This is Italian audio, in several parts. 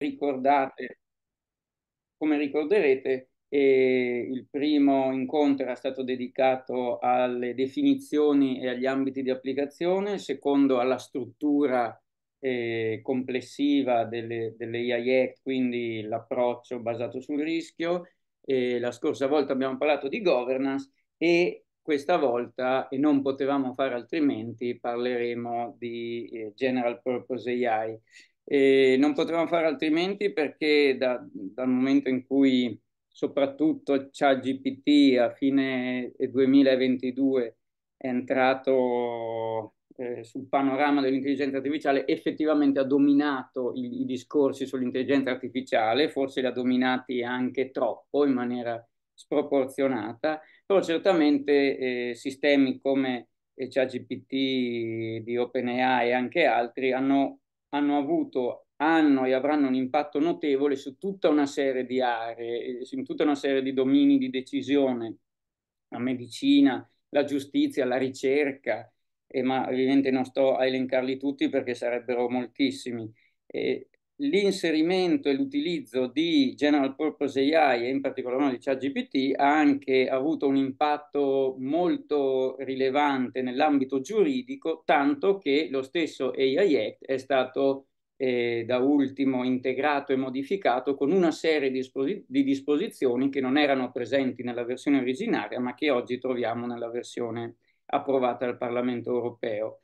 ricordate, come ricorderete, eh, il primo incontro era stato dedicato alle definizioni e agli ambiti di applicazione, il secondo alla struttura eh, complessiva delle, delle Act, quindi l'approccio basato sul rischio. Eh, la scorsa volta abbiamo parlato di governance e questa volta, e non potevamo fare altrimenti, parleremo di eh, General Purpose AI. E non potevamo fare altrimenti perché da, dal momento in cui soprattutto ChatGPT a fine 2022 eh, è entrato eh, sul panorama dell'intelligenza artificiale, effettivamente ha dominato i, i discorsi sull'intelligenza artificiale, forse li ha dominati anche troppo in maniera sproporzionata, però certamente eh, sistemi come eh, ChatGPT di OpenAI e anche altri hanno hanno avuto, hanno e avranno un impatto notevole su tutta una serie di aree, su eh, tutta una serie di domini di decisione, la medicina, la giustizia, la ricerca, eh, ma ovviamente non sto a elencarli tutti perché sarebbero moltissimi. Eh, l'inserimento e l'utilizzo di General Purpose AI e in particolar modo di ChatGPT ha anche avuto un impatto molto rilevante nell'ambito giuridico, tanto che lo stesso AI Act è stato eh, da ultimo integrato e modificato con una serie di, disposi- di disposizioni che non erano presenti nella versione originaria, ma che oggi troviamo nella versione approvata dal Parlamento europeo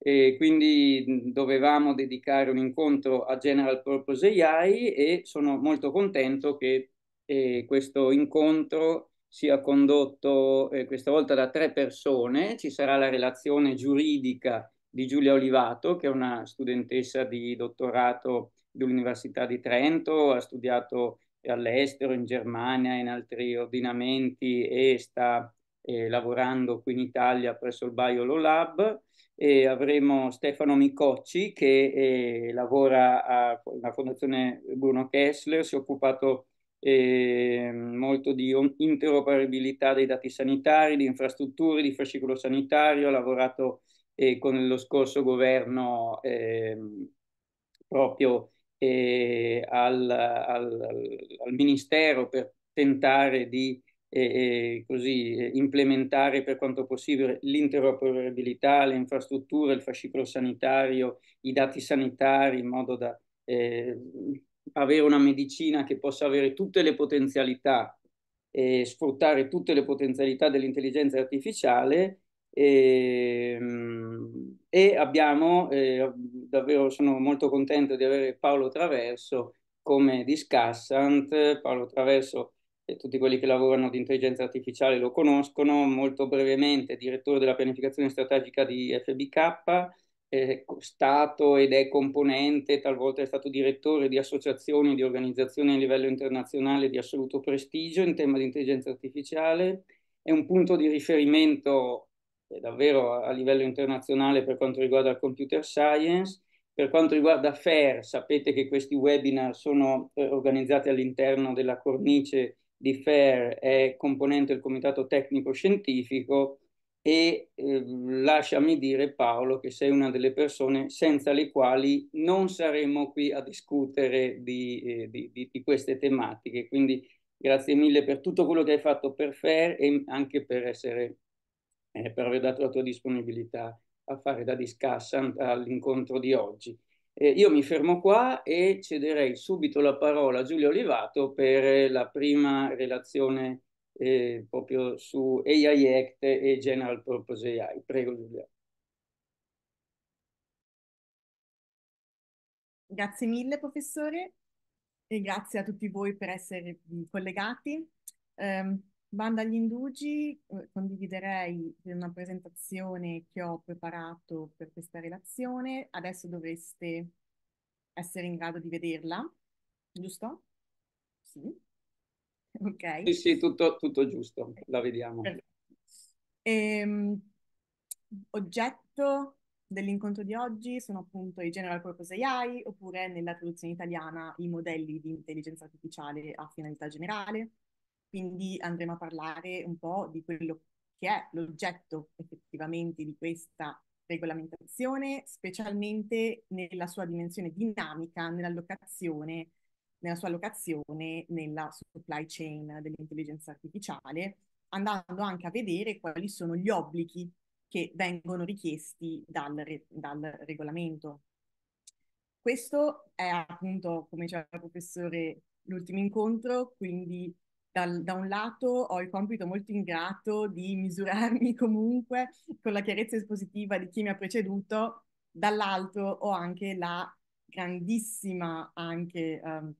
e quindi dovevamo dedicare un incontro a General Purpose AI e sono molto contento che eh, questo incontro sia condotto eh, questa volta da tre persone. Ci sarà la relazione giuridica di Giulia Olivato, che è una studentessa di dottorato dell'Università di Trento, ha studiato all'estero, in Germania, in altri ordinamenti e sta eh, lavorando qui in Italia presso il Baiolo Lab e avremo Stefano Micocci che eh, lavora alla Fondazione Bruno Kessler, si è occupato eh, molto di interoperabilità dei dati sanitari, di infrastrutture, di fascicolo sanitario, ha lavorato eh, con lo scorso governo ehm, proprio eh, al, al, al, Ministero per tentare di e, così implementare per quanto possibile l'interoperabilità, le infrastrutture, il fascicolo sanitario, i dati sanitari, in modo da eh, avere una medicina che possa avere tutte le potenzialità e sfruttare tutte le potenzialità dell'intelligenza artificiale. E, ehm, e abbiamo eh, davvero sono molto contento di avere Paolo Traverso come discussant Paolo Traverso e tutti quelli che lavorano di intelligenza artificiale lo conoscono, molto brevemente direttore della pianificazione strategica di FBK, è eh, stato ed è componente, talvolta è stato direttore di associazioni e di organizzazioni a livello internazionale di assoluto prestigio in tema di intelligenza artificiale, è un punto di riferimento eh, davvero a, livello internazionale per quanto riguarda il computer science. Per quanto riguarda FAIR, sapete che questi webinar sono eh, organizzati all'interno della cornice di FAIR è componente del comitato tecnico-scientifico e eh, lasciami dire Paolo che sei una delle persone senza le quali non saremmo qui a discutere di, eh, di, di, di queste tematiche. Quindi grazie mille per tutto quello che hai fatto per FAIR e anche per, essere, eh, per aver dato la tua disponibilità a fare da discassa all'incontro di oggi. Eh, io mi fermo qua e cederei subito la parola a Giulio Olivato per eh, la prima relazione eh, proprio su AI Act e General Purpose AI. Prego Giulio. Grazie mille professore e grazie a tutti voi per esservi collegati. Um, Bando agli indugi, eh, condividerei una presentazione che ho preparato per questa relazione. Adesso dovreste essere in grado di vederla, giusto? Sì. Ok. Sì, sì, tutto, tutto giusto, la vediamo. Ehm, oggetto dell'incontro di oggi sono appunto i General Purpose AI, oppure nella traduzione italiana i modelli di intelligenza artificiale a finalità generale quindi andremo a parlare un po' di quello che è l'oggetto effettivamente di questa regolamentazione, specialmente nella sua dimensione dinamica, nell'allocazione, nella sua allocazione nella supply chain dell'intelligenza artificiale, andando anche a vedere quali sono gli obblighi che vengono richiesti dal, re, dal regolamento. Questo è appunto, come diceva il professore, l'ultimo incontro, quindi dal, da un lato ho il compito molto ingrato di misurarmi comunque con la chiarezza espositiva di chi mi ha preceduto, dall'altro ho anche la grandissima anche, um,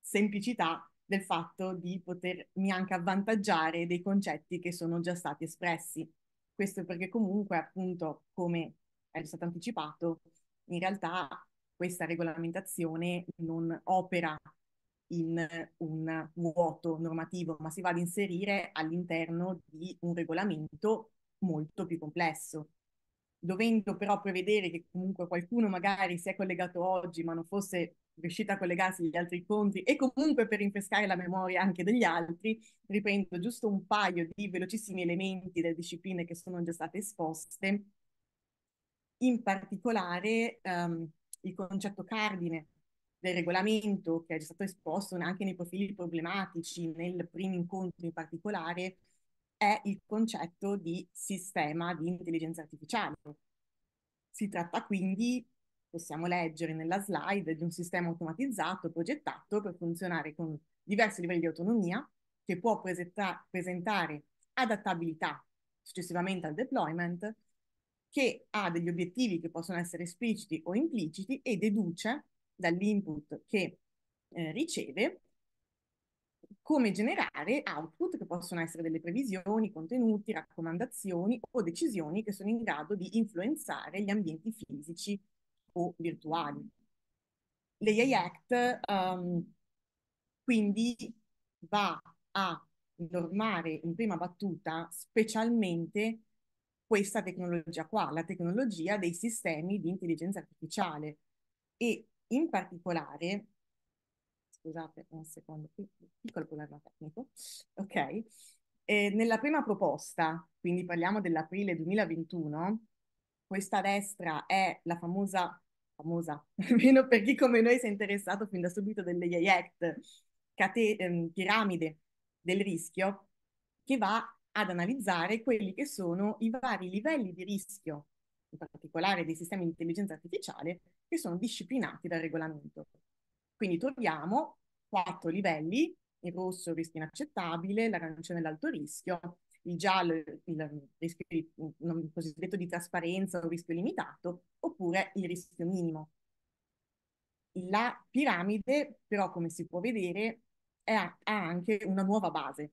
semplicità del fatto di potermi anche avvantaggiare dei concetti che sono già stati espressi. Questo perché comunque, appunto, come è stato anticipato, in realtà questa regolamentazione non opera in un vuoto normativo, ma si va ad inserire all'interno di un regolamento molto più complesso. Dovendo però prevedere che comunque qualcuno magari si è collegato oggi ma non fosse riuscito a collegarsi agli altri incontri e comunque per rinfrescare la memoria anche degli altri, riprendo giusto un paio di velocissimi elementi delle discipline che sono già state esposte, in particolare um, il concetto cardine del regolamento che è già stato esposto anche nei profili problematici, nel primo incontro in particolare, è il concetto di sistema di intelligenza artificiale. Si tratta quindi, possiamo leggere nella slide, di un sistema automatizzato progettato per funzionare con diversi livelli di autonomia che può presenta presentare adattabilità successivamente al deployment, che ha degli obiettivi che possono essere espliciti o impliciti e deduce dall'input che eh, riceve, come generare output che possono essere delle previsioni, contenuti, raccomandazioni o decisioni che sono in grado di influenzare gli ambienti fisici o virtuali. L'AI Act um, quindi va a normare in prima battuta specialmente questa tecnologia qua, la tecnologia dei sistemi di intelligenza artificiale e in particolare, scusate un secondo, piccolo problema tecnico, ok, eh, nella prima proposta, quindi parliamo dell'aprile 2021, questa destra è la famosa, famosa, almeno per chi come noi si è interessato fin da subito delle AI Act, cate- ehm, piramide del rischio, che va ad analizzare quelli che sono i vari livelli di rischio, in particolare dei sistemi di intelligenza artificiale, che sono disciplinati dal regolamento. Quindi troviamo quattro livelli, il rosso il rischio inaccettabile, l'arancione l'alto rischio, il giallo il rischio il cosiddetto di trasparenza o rischio limitato, oppure il rischio minimo. La piramide, però, come si può vedere, è, ha anche una nuova base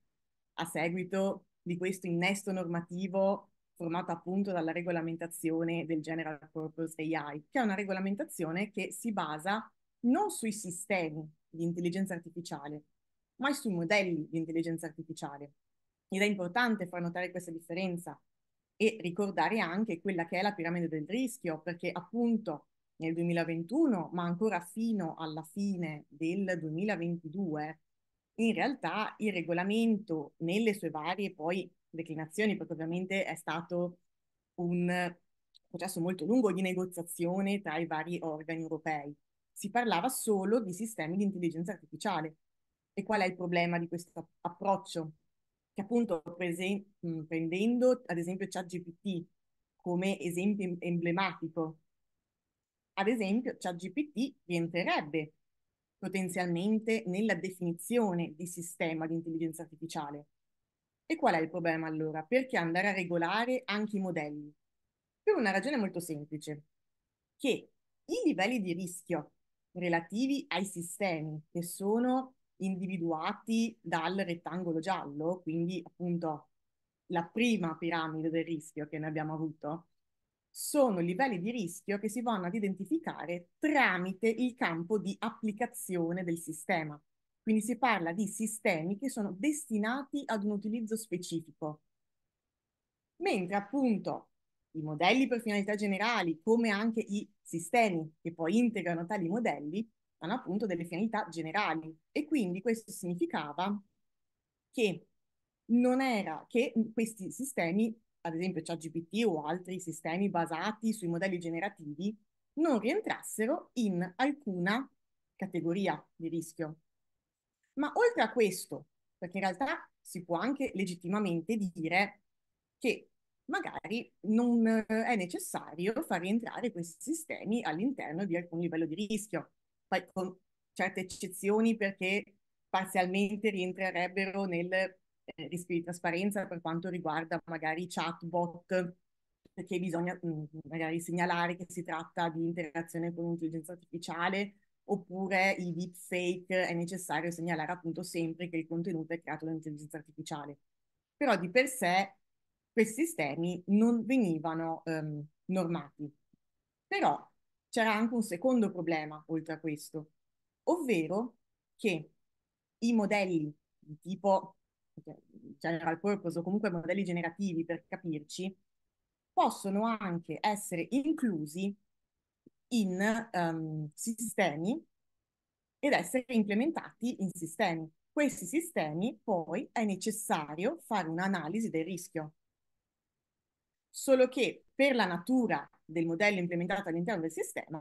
a seguito di questo innesto normativo formata appunto dalla regolamentazione del General Purpose AI, che è una regolamentazione che si basa non sui sistemi di intelligenza artificiale, ma sui modelli di intelligenza artificiale. Ed è importante far notare questa differenza e ricordare anche quella che è la piramide del rischio, perché appunto nel 2021, ma ancora fino alla fine del 2022, in realtà il regolamento nelle sue varie poi declinazioni, perché ovviamente è stato un processo molto lungo di negoziazione tra i vari organi europei. Si parlava solo di sistemi di intelligenza artificiale. E qual è il problema di questo approccio? Che appunto prese- prendendo ad esempio ChatGPT come esempio emblematico, ad esempio ChatGPT rientrerebbe potenzialmente nella definizione di sistema di intelligenza artificiale, e qual è il problema allora? Perché andare a regolare anche i modelli? Per una ragione molto semplice, che i livelli di rischio relativi ai sistemi che sono individuati dal rettangolo giallo, quindi appunto la prima piramide del rischio che ne abbiamo avuto, sono livelli di rischio che si vanno ad identificare tramite il campo di applicazione del sistema. Quindi si parla di sistemi che sono destinati ad un utilizzo specifico. Mentre appunto i modelli per finalità generali, come anche i sistemi che poi integrano tali modelli, hanno appunto delle finalità generali. E quindi questo significava che non era che questi sistemi, ad esempio ChatGPT o altri sistemi basati sui modelli generativi, non rientrassero in alcuna categoria di rischio. Ma oltre a questo, perché in realtà si può anche legittimamente dire che magari non eh, è necessario far rientrare questi sistemi all'interno di alcun livello di rischio, poi con certe eccezioni perché parzialmente rientrerebbero nel eh, rischio di trasparenza per quanto riguarda magari chatbot, perché bisogna mh, mm, magari segnalare che si tratta di interazione con l'intelligenza artificiale oppure i deepfake, è necessario segnalare appunto sempre che il contenuto è creato dall'intelligenza artificiale. Però di per sé questi sistemi non venivano ehm, normati. Però c'era anche un secondo problema oltre a questo, ovvero che i modelli di tipo cioè, general purpose o comunque modelli generativi per capirci, possono anche essere inclusi in um, sistemi ed essere implementati in sistemi. Questi sistemi poi è necessario fare un'analisi del rischio. Solo che per la natura del modello implementato all'interno del sistema,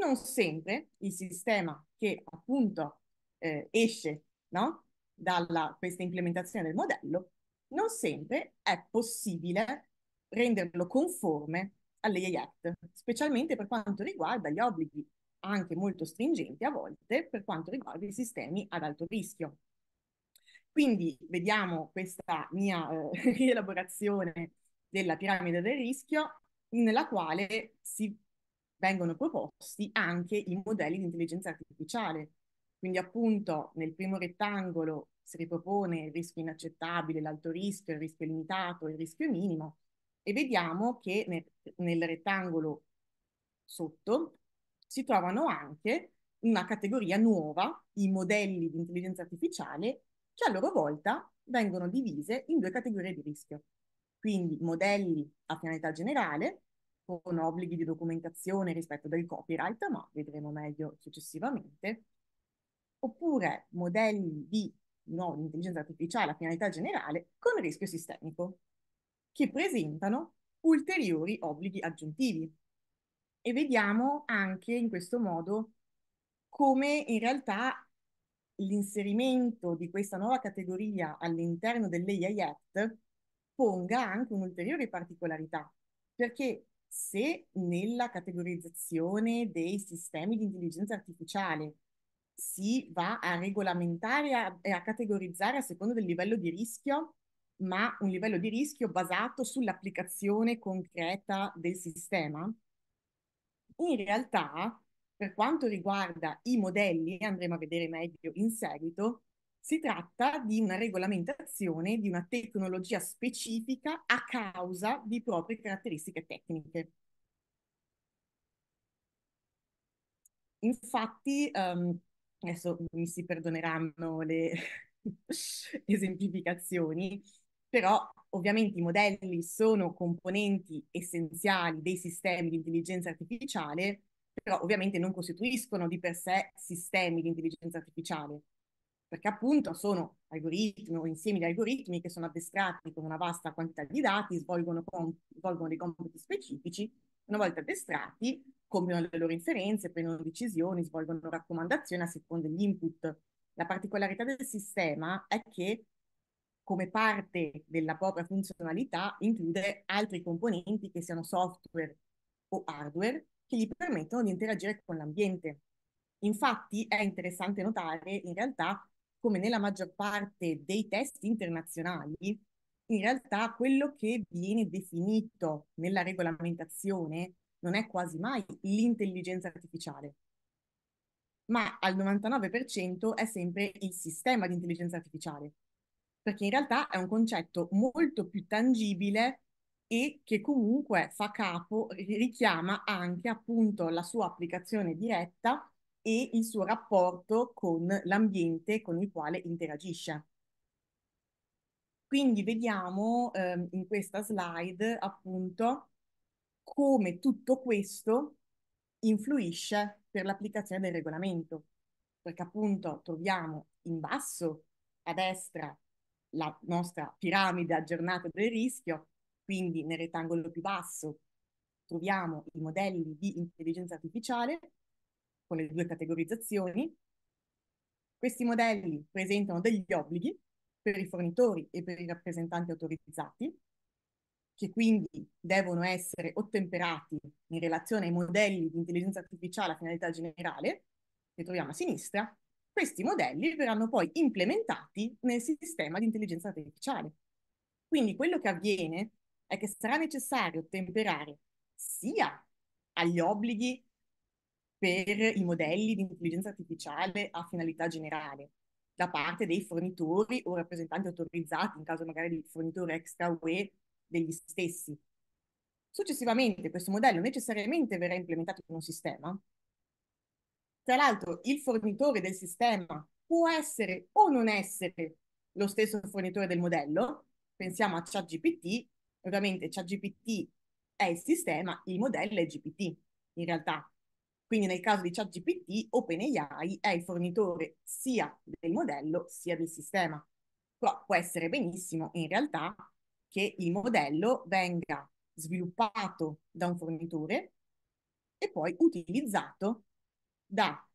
non sempre il sistema che appunto eh, esce no? da questa implementazione del modello, non sempre è possibile renderlo conforme alle IAT, specialmente per quanto riguarda gli obblighi anche molto stringenti a volte per quanto riguarda i sistemi ad alto rischio. Quindi vediamo questa mia eh, rielaborazione della piramide del rischio nella quale si vengono proposti anche i modelli di intelligenza artificiale. Quindi appunto nel primo rettangolo si ripropone il rischio inaccettabile, l'alto rischio, il rischio limitato, il rischio minimo e vediamo che nel, nel rettangolo sotto si trovano anche una categoria nuova, i modelli di intelligenza artificiale, che a loro volta vengono divise in due categorie di rischio. Quindi modelli a finalità generale, con obblighi di documentazione rispetto del copyright, ma vedremo meglio successivamente, oppure modelli di, nuova intelligenza artificiale a finalità generale con rischio sistemico che presentano ulteriori obblighi aggiuntivi. E vediamo anche in questo modo come in realtà l'inserimento di questa nuova categoria all'interno dell'AI Act ponga anche un'ulteriore particolarità, perché se nella categorizzazione dei sistemi di intelligenza artificiale si va a regolamentare e a, a categorizzare a seconda del livello di rischio ma un livello di rischio basato sull'applicazione concreta del sistema? In realtà, per quanto riguarda i modelli, andremo a vedere meglio in seguito, si tratta di una regolamentazione di una tecnologia specifica a causa di proprie caratteristiche tecniche. Infatti, um, adesso mi si perdoneranno le esemplificazioni, però ovviamente i modelli sono componenti essenziali dei sistemi di intelligenza artificiale, però ovviamente non costituiscono di per sé sistemi di intelligenza artificiale, perché appunto sono algoritmi o insiemi di algoritmi che sono addestrati con una vasta quantità di dati, svolgono, comp- svolgono dei compiti specifici, una volta addestrati compiono le loro inferenze, prendono decisioni, svolgono raccomandazioni a seconda degli input. La particolarità del sistema è che come parte della propria funzionalità includere altri componenti che siano software o hardware che gli permettono di interagire con l'ambiente. Infatti è interessante notare in realtà come nella maggior parte dei test internazionali, in realtà quello che viene definito nella regolamentazione non è quasi mai l'intelligenza artificiale, ma al 99% è sempre il sistema di intelligenza artificiale, perché in realtà è un concetto molto più tangibile e che comunque fa capo, richiama anche appunto la sua applicazione diretta e il suo rapporto con l'ambiente con il quale interagisce. Quindi vediamo eh, in questa slide appunto come tutto questo influisce per l'applicazione del regolamento, perché appunto troviamo in basso a destra la nostra piramide aggiornata del rischio, quindi nel rettangolo più basso troviamo i modelli di intelligenza artificiale con le due categorizzazioni. Questi modelli presentano degli obblighi per i fornitori e per i rappresentanti autorizzati, che quindi devono essere ottemperati in relazione ai modelli di intelligenza artificiale a finalità generale, che troviamo a sinistra, questi modelli verranno poi implementati nel sistema di intelligenza artificiale. Quindi quello che avviene è che sarà necessario ottemperare sia agli obblighi per i modelli di intelligenza artificiale a finalità generale da parte dei fornitori o rappresentanti autorizzati, in caso magari di fornitore extra UE degli stessi. Successivamente questo modello necessariamente verrà implementato in un sistema tra l'altro il fornitore del sistema può essere o non essere lo stesso fornitore del modello, pensiamo a ChatGPT, ovviamente ChatGPT è il sistema, il modello è GPT in realtà. Quindi nel caso di ChatGPT, OpenAI è il fornitore sia del modello sia del sistema. Però può essere benissimo in realtà che il modello venga sviluppato da un fornitore e poi utilizzato da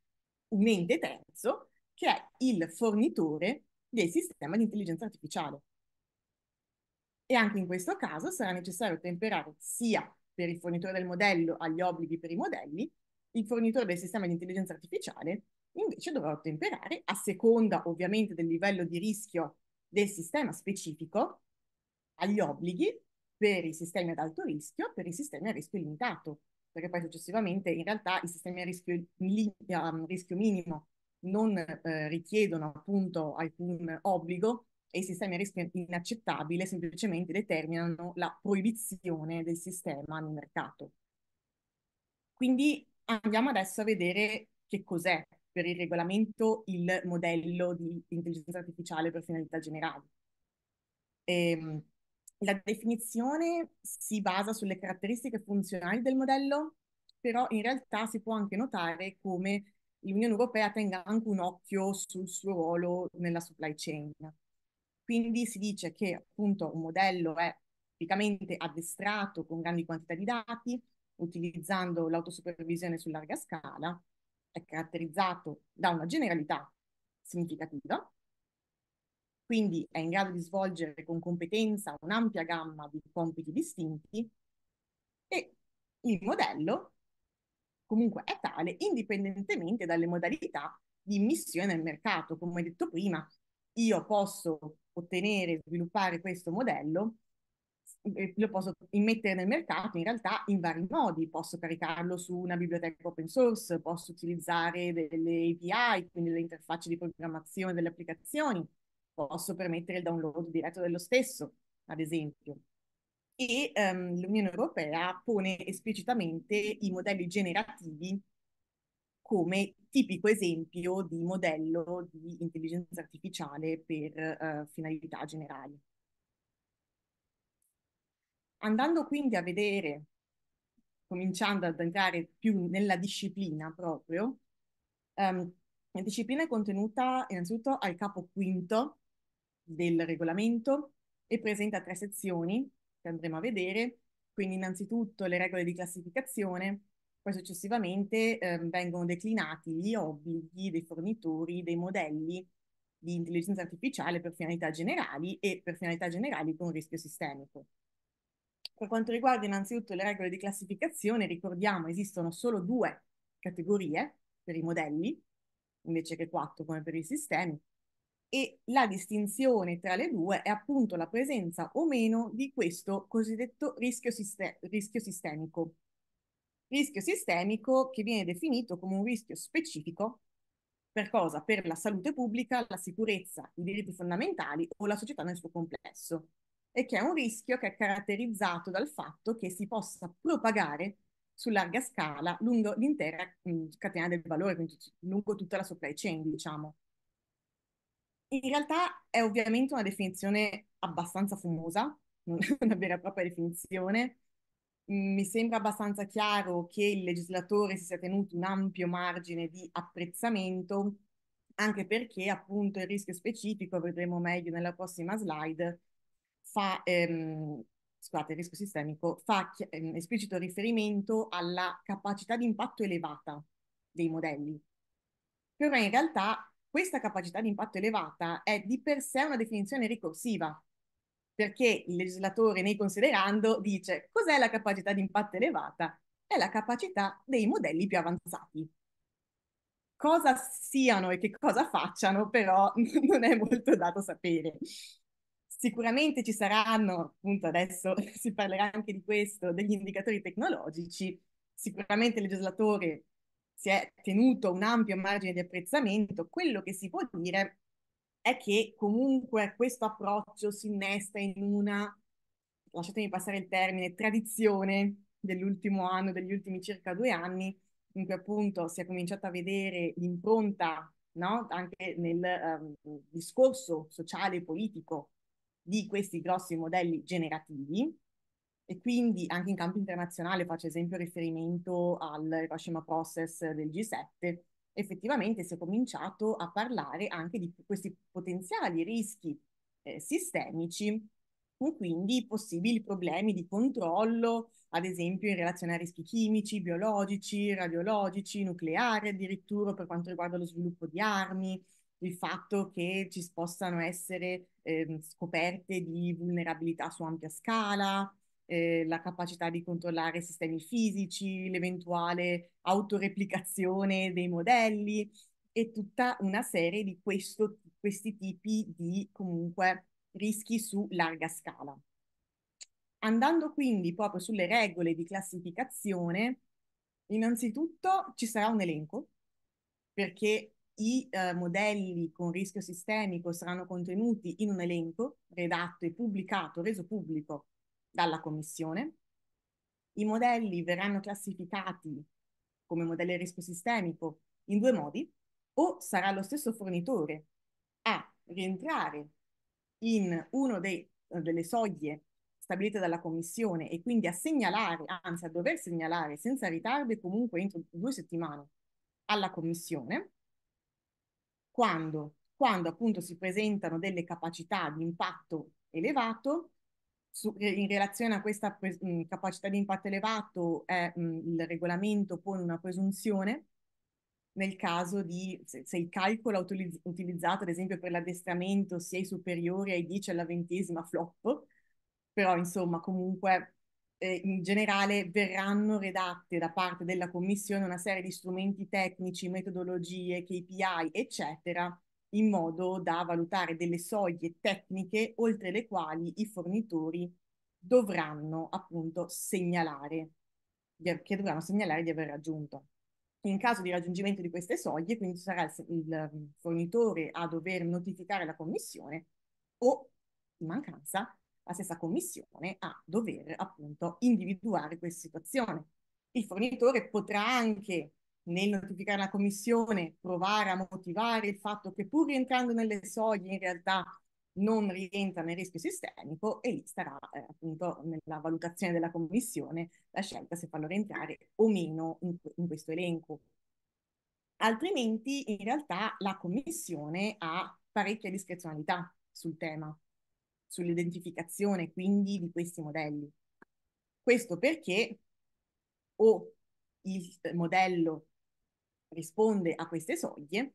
un ente terzo che è il fornitore del sistema di intelligenza artificiale. E anche in questo caso sarà necessario temperare sia per il fornitore del modello agli obblighi per i modelli, il fornitore del sistema di intelligenza artificiale invece dovrà ottemperare, a seconda ovviamente del livello di rischio del sistema specifico, agli obblighi per i sistemi ad alto rischio, per i sistemi a rischio limitato perché poi successivamente in realtà i sistemi a rischio, a rischio minimo non eh, richiedono appunto alcun obbligo e i sistemi a rischio inaccettabile semplicemente determinano la proibizione del sistema nel mercato. Quindi andiamo adesso a vedere che cos'è per il regolamento il modello di intelligenza artificiale per finalità generali. Ehm, la definizione si basa sulle caratteristiche funzionali del modello, però in realtà si può anche notare come l'Unione Europea tenga anche un occhio sul suo ruolo nella supply chain. Quindi si dice che appunto un modello è tipicamente addestrato con grandi quantità di dati, utilizzando l'autosupervisione su larga scala, è caratterizzato da una generalità significativa quindi è in grado di svolgere con competenza un'ampia gamma di compiti distinti e il modello comunque è tale indipendentemente dalle modalità di immissione nel mercato. Come detto prima, io posso ottenere, e sviluppare questo modello, eh, lo posso immettere nel mercato in realtà in vari modi, posso caricarlo su una biblioteca open source, posso utilizzare delle API, quindi le interfacce di programmazione delle applicazioni, posso permettere il download diretto dello stesso, ad esempio. E um, l'Unione Europea pone esplicitamente i modelli generativi come tipico esempio di modello di intelligenza artificiale per uh, finalità generali. Andando quindi a vedere, cominciando ad entrare più nella disciplina proprio, um, la disciplina è contenuta innanzitutto al capo quinto del regolamento e presenta tre sezioni che andremo a vedere, quindi innanzitutto le regole di classificazione, poi successivamente eh, vengono declinati gli obblighi dei fornitori dei modelli di intelligenza artificiale per finalità generali e per finalità generali con rischio sistemico. Per quanto riguarda innanzitutto le regole di classificazione, ricordiamo esistono solo due categorie per i modelli, invece che quattro come per i sistemi, e la distinzione tra le due è appunto la presenza o meno di questo cosiddetto rischio, siste- rischio sistemico. Rischio sistemico che viene definito come un rischio specifico per cosa? Per la salute pubblica, la sicurezza, i diritti fondamentali o la società nel suo complesso e che è un rischio che è caratterizzato dal fatto che si possa propagare su larga scala lungo l'intera mh, catena del valore, quindi lungo tutta la supply chain, diciamo. In realtà è ovviamente una definizione abbastanza fumosa, non è una vera e propria definizione. Mi sembra abbastanza chiaro che il legislatore si sia tenuto un ampio margine di apprezzamento, anche perché appunto il rischio specifico, vedremo meglio nella prossima slide, fa, ehm, scusate, il rischio sistemico fa ehm, esplicito riferimento alla capacità di impatto elevata dei modelli. Però in realtà questa capacità di impatto elevata è di per sé una definizione ricorsiva, perché il legislatore nei considerando dice cos'è la capacità di impatto elevata? È la capacità dei modelli più avanzati. Cosa siano e che cosa facciano però non è molto dato sapere. Sicuramente ci saranno, appunto adesso si parlerà anche di questo, degli indicatori tecnologici, sicuramente il legislatore si è tenuto un ampio margine di apprezzamento, quello che si può dire è che comunque questo approccio si innesta in una, lasciatemi passare il termine, tradizione dell'ultimo anno, degli ultimi circa due anni, in cui appunto si è cominciato a vedere l'impronta no? anche nel um, discorso sociale e politico di questi grossi modelli generativi, e quindi anche in campo internazionale faccio esempio riferimento al Hiroshima Process del G7, effettivamente si è cominciato a parlare anche di questi potenziali rischi eh, sistemici e quindi possibili problemi di controllo, ad esempio in relazione a rischi chimici, biologici, radiologici, nucleari addirittura per quanto riguarda lo sviluppo di armi, il fatto che ci possano essere eh, scoperte di vulnerabilità su ampia scala, eh, la capacità di controllare sistemi fisici, l'eventuale autoreplicazione dei modelli e tutta una serie di questo, questi tipi di comunque rischi su larga scala. Andando quindi proprio sulle regole di classificazione, innanzitutto ci sarà un elenco perché i eh, modelli con rischio sistemico saranno contenuti in un elenco redatto e pubblicato, reso pubblico dalla Commissione. I modelli verranno classificati come modelli di rischio sistemico in due modi, o sarà lo stesso fornitore a rientrare in una eh, delle soglie stabilite dalla Commissione e quindi a segnalare, anzi a dover segnalare senza ritardo e comunque entro due settimane alla Commissione, quando, quando appunto si presentano delle capacità di impatto elevato su, eh, in relazione a questa mh, capacità di impatto elevato è, mh, il regolamento pone una presunzione nel caso di se, se il calcolo autoliz- utilizzato ad esempio per l'addestramento sia i superiori ai 10 alla ventesima flop, però insomma comunque eh, in generale verranno redatte da parte della commissione una serie di strumenti tecnici, metodologie, KPI, eccetera, in modo da valutare delle soglie tecniche oltre le quali i fornitori dovranno appunto segnalare, che dovranno segnalare di aver raggiunto. In caso di raggiungimento di queste soglie, quindi sarà il, il ehm, fornitore a dover notificare la commissione o, in mancanza, la stessa commissione a dover appunto individuare questa situazione. Il fornitore potrà anche nel notificare la commissione, provare a motivare il fatto che pur rientrando nelle soglie in realtà non rientra nel rischio sistemico e lì starà eh, appunto nella valutazione della commissione la scelta se farlo rientrare o meno in, in questo elenco. Altrimenti in realtà la commissione ha parecchia discrezionalità sul tema, sull'identificazione quindi di questi modelli. Questo perché o il modello risponde a queste soglie,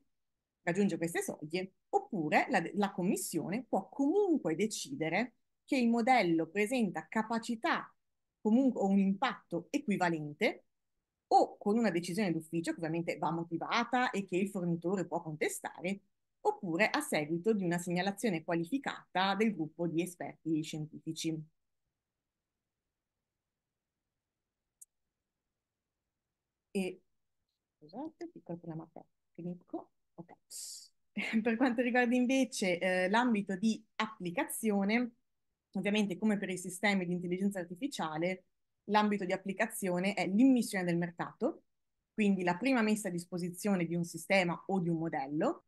raggiunge queste soglie, oppure la, la commissione può comunque decidere che il modello presenta capacità comunque o un impatto equivalente o con una decisione d'ufficio che ovviamente va motivata e che il fornitore può contestare, oppure a seguito di una segnalazione qualificata del gruppo di esperti scientifici. E scusate, piccolo problema tecnico. Okay. per quanto riguarda invece eh, l'ambito di applicazione, ovviamente come per i sistemi di intelligenza artificiale, l'ambito di applicazione è l'immissione del mercato, quindi la prima messa a disposizione di un sistema o di un modello,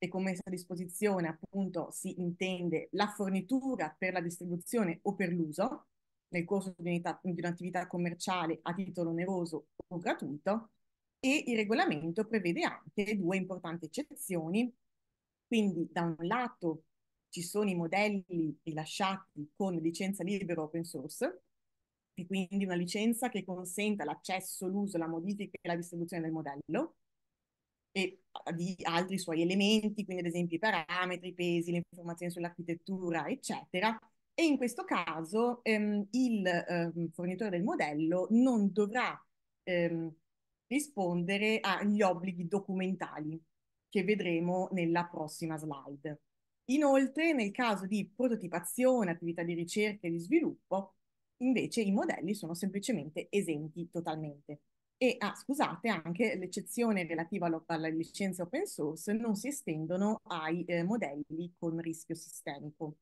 e con messa a disposizione appunto si intende la fornitura per la distribuzione o per l'uso nel corso di, un'attività commerciale a titolo oneroso o gratuito e il regolamento prevede anche due importanti eccezioni. Quindi da un lato ci sono i modelli rilasciati con licenza libera open source, e quindi una licenza che consenta l'accesso, l'uso, la modifica e la distribuzione del modello e di altri suoi elementi, quindi ad esempio i parametri, i pesi, le informazioni sull'architettura, eccetera. E in questo caso ehm, il ehm, fornitore del modello non dovrà ehm, rispondere agli obblighi documentali che vedremo nella prossima slide. Inoltre, nel caso di prototipazione, attività di ricerca e di sviluppo, invece i modelli sono semplicemente esenti totalmente. E ah, scusate, anche l'eccezione relativa alla, licenza open source non si estendono ai eh, modelli con rischio sistemico.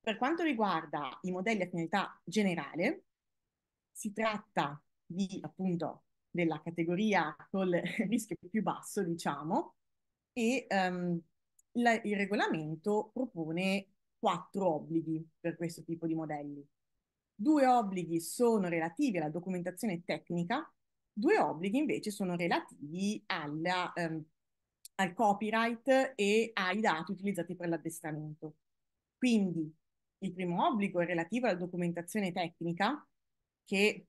Per quanto riguarda i modelli a finalità generale, si tratta di appunto della categoria col rischio più basso, diciamo, e um, la, il regolamento propone quattro obblighi per questo tipo di modelli. Due obblighi sono relativi alla documentazione tecnica, due obblighi invece sono relativi alla, um, al copyright e ai dati utilizzati per l'addestramento. Quindi il primo obbligo è relativo alla documentazione tecnica, che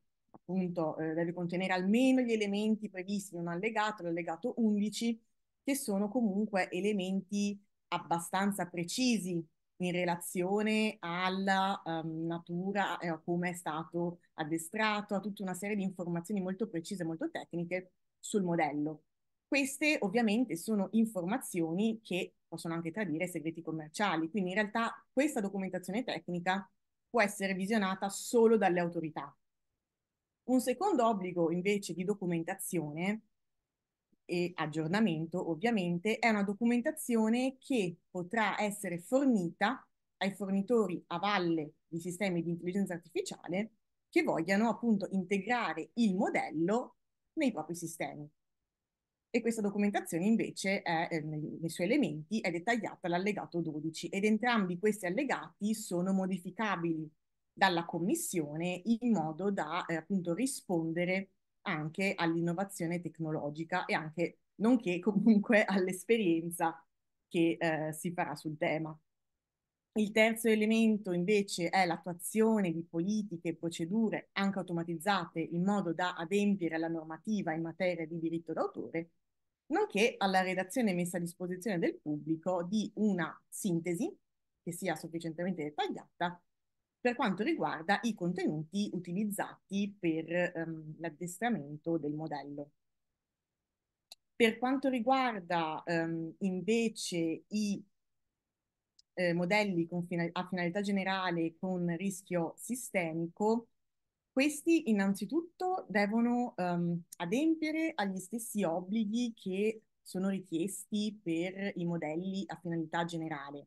appunto eh, deve contenere almeno gli elementi previsti in un allegato, l'allegato 11, che sono comunque elementi abbastanza precisi in relazione alla um, natura, eh, come è stato addestrato, a tutta una serie di informazioni molto precise, molto tecniche sul modello. Queste ovviamente sono informazioni che possono anche tradire segreti commerciali, quindi in realtà questa documentazione tecnica può essere visionata solo dalle autorità, un secondo obbligo invece di documentazione e aggiornamento ovviamente è una documentazione che potrà essere fornita ai fornitori a valle di sistemi di intelligenza artificiale che vogliano appunto integrare il modello nei propri sistemi. E questa documentazione invece è, eh, nei suoi elementi è dettagliata all'allegato 12 ed entrambi questi allegati sono modificabili dalla Commissione in modo da eh, appunto rispondere anche all'innovazione tecnologica e anche nonché comunque all'esperienza che eh, si farà sul tema. Il terzo elemento invece è l'attuazione di politiche e procedure anche automatizzate in modo da adempiere alla normativa in materia di diritto d'autore, nonché alla redazione messa a disposizione del pubblico di una sintesi che sia sufficientemente dettagliata per quanto riguarda i contenuti utilizzati per um, l'addestramento del modello. Per quanto riguarda um, invece i eh, modelli fina a finalità generale con rischio sistemico, questi innanzitutto devono um, adempiere agli stessi obblighi che sono richiesti per i modelli a finalità generale.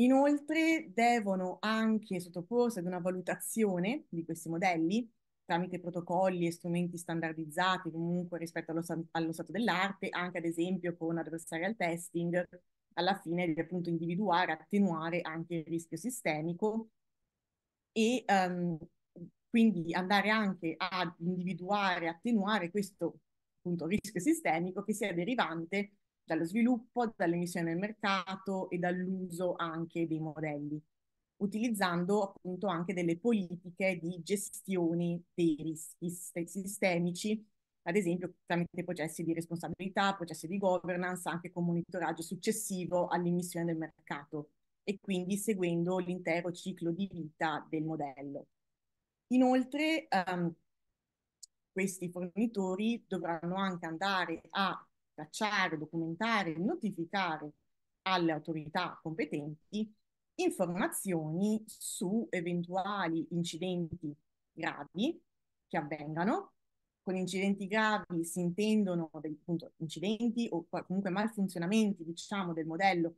Inoltre devono anche sottoporsi ad una valutazione di questi modelli tramite protocolli e strumenti standardizzati comunque rispetto allo, allo stato dell'arte, anche ad esempio con adversarial testing, alla fine di appunto individuare, attenuare anche il rischio sistemico e um, quindi andare anche ad individuare, attenuare questo appunto rischio sistemico che sia derivante dallo sviluppo, dall'emissione missioni del mercato e dall'uso anche dei modelli, utilizzando appunto anche delle politiche di gestione dei rischi sistemici, ad esempio tramite processi di responsabilità, processi di governance, anche con monitoraggio successivo all'emissione del mercato e quindi seguendo l'intero ciclo di vita del modello. Inoltre, um, questi fornitori dovranno anche andare a tracciare, documentare, notificare alle autorità competenti informazioni su eventuali incidenti gravi che avvengano. Con incidenti gravi si intendono appunto, incidenti o comunque malfunzionamenti diciamo, del modello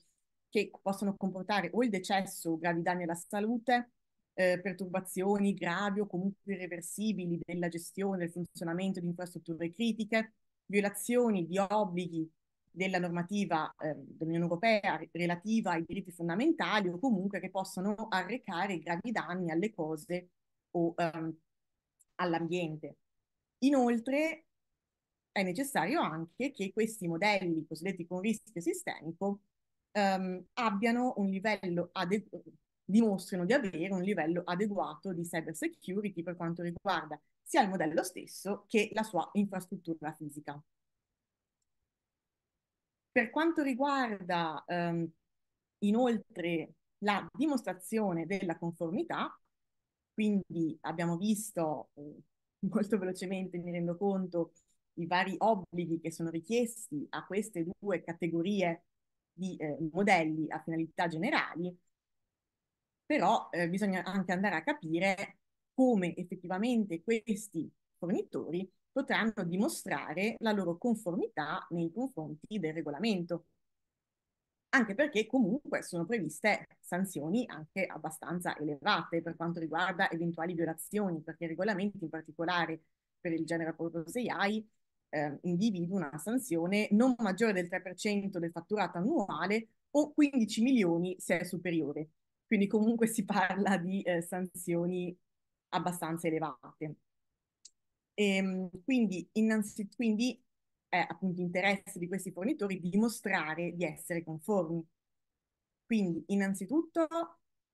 che possono comportare o il decesso o gravi danni alla salute, eh, perturbazioni gravi o comunque irreversibili della gestione, del funzionamento di infrastrutture critiche, violazioni di obblighi della normativa eh, dell'Unione Europea relativa ai diritti fondamentali o comunque che possono arrecare gravi danni alle cose o ehm, all'ambiente. Inoltre è necessario anche che questi modelli cosiddetti con rischio sistemico ehm, abbiano un livello adeguato dimostrino di avere un livello adeguato di cyber security per quanto riguarda sia il modello stesso che la sua infrastruttura fisica. Per quanto riguarda ehm, inoltre la dimostrazione della conformità, quindi abbiamo visto eh, molto velocemente, mi rendo conto, i vari obblighi che sono richiesti a queste due categorie di eh, modelli a finalità generali, però eh, bisogna anche andare a capire come effettivamente questi fornitori potranno dimostrare la loro conformità nei confronti del regolamento. Anche perché comunque sono previste sanzioni anche abbastanza elevate per quanto riguarda eventuali violazioni, perché i regolamenti in particolare per il genere Proposei AI eh, individua una sanzione non maggiore del 3% del fatturato annuale o 15 milioni se è superiore. Quindi comunque si parla di eh, sanzioni abbastanza elevate. E, ehm, quindi, innanzitutto, quindi è appunto interesse di questi fornitori dimostrare di essere conformi. Quindi, innanzitutto,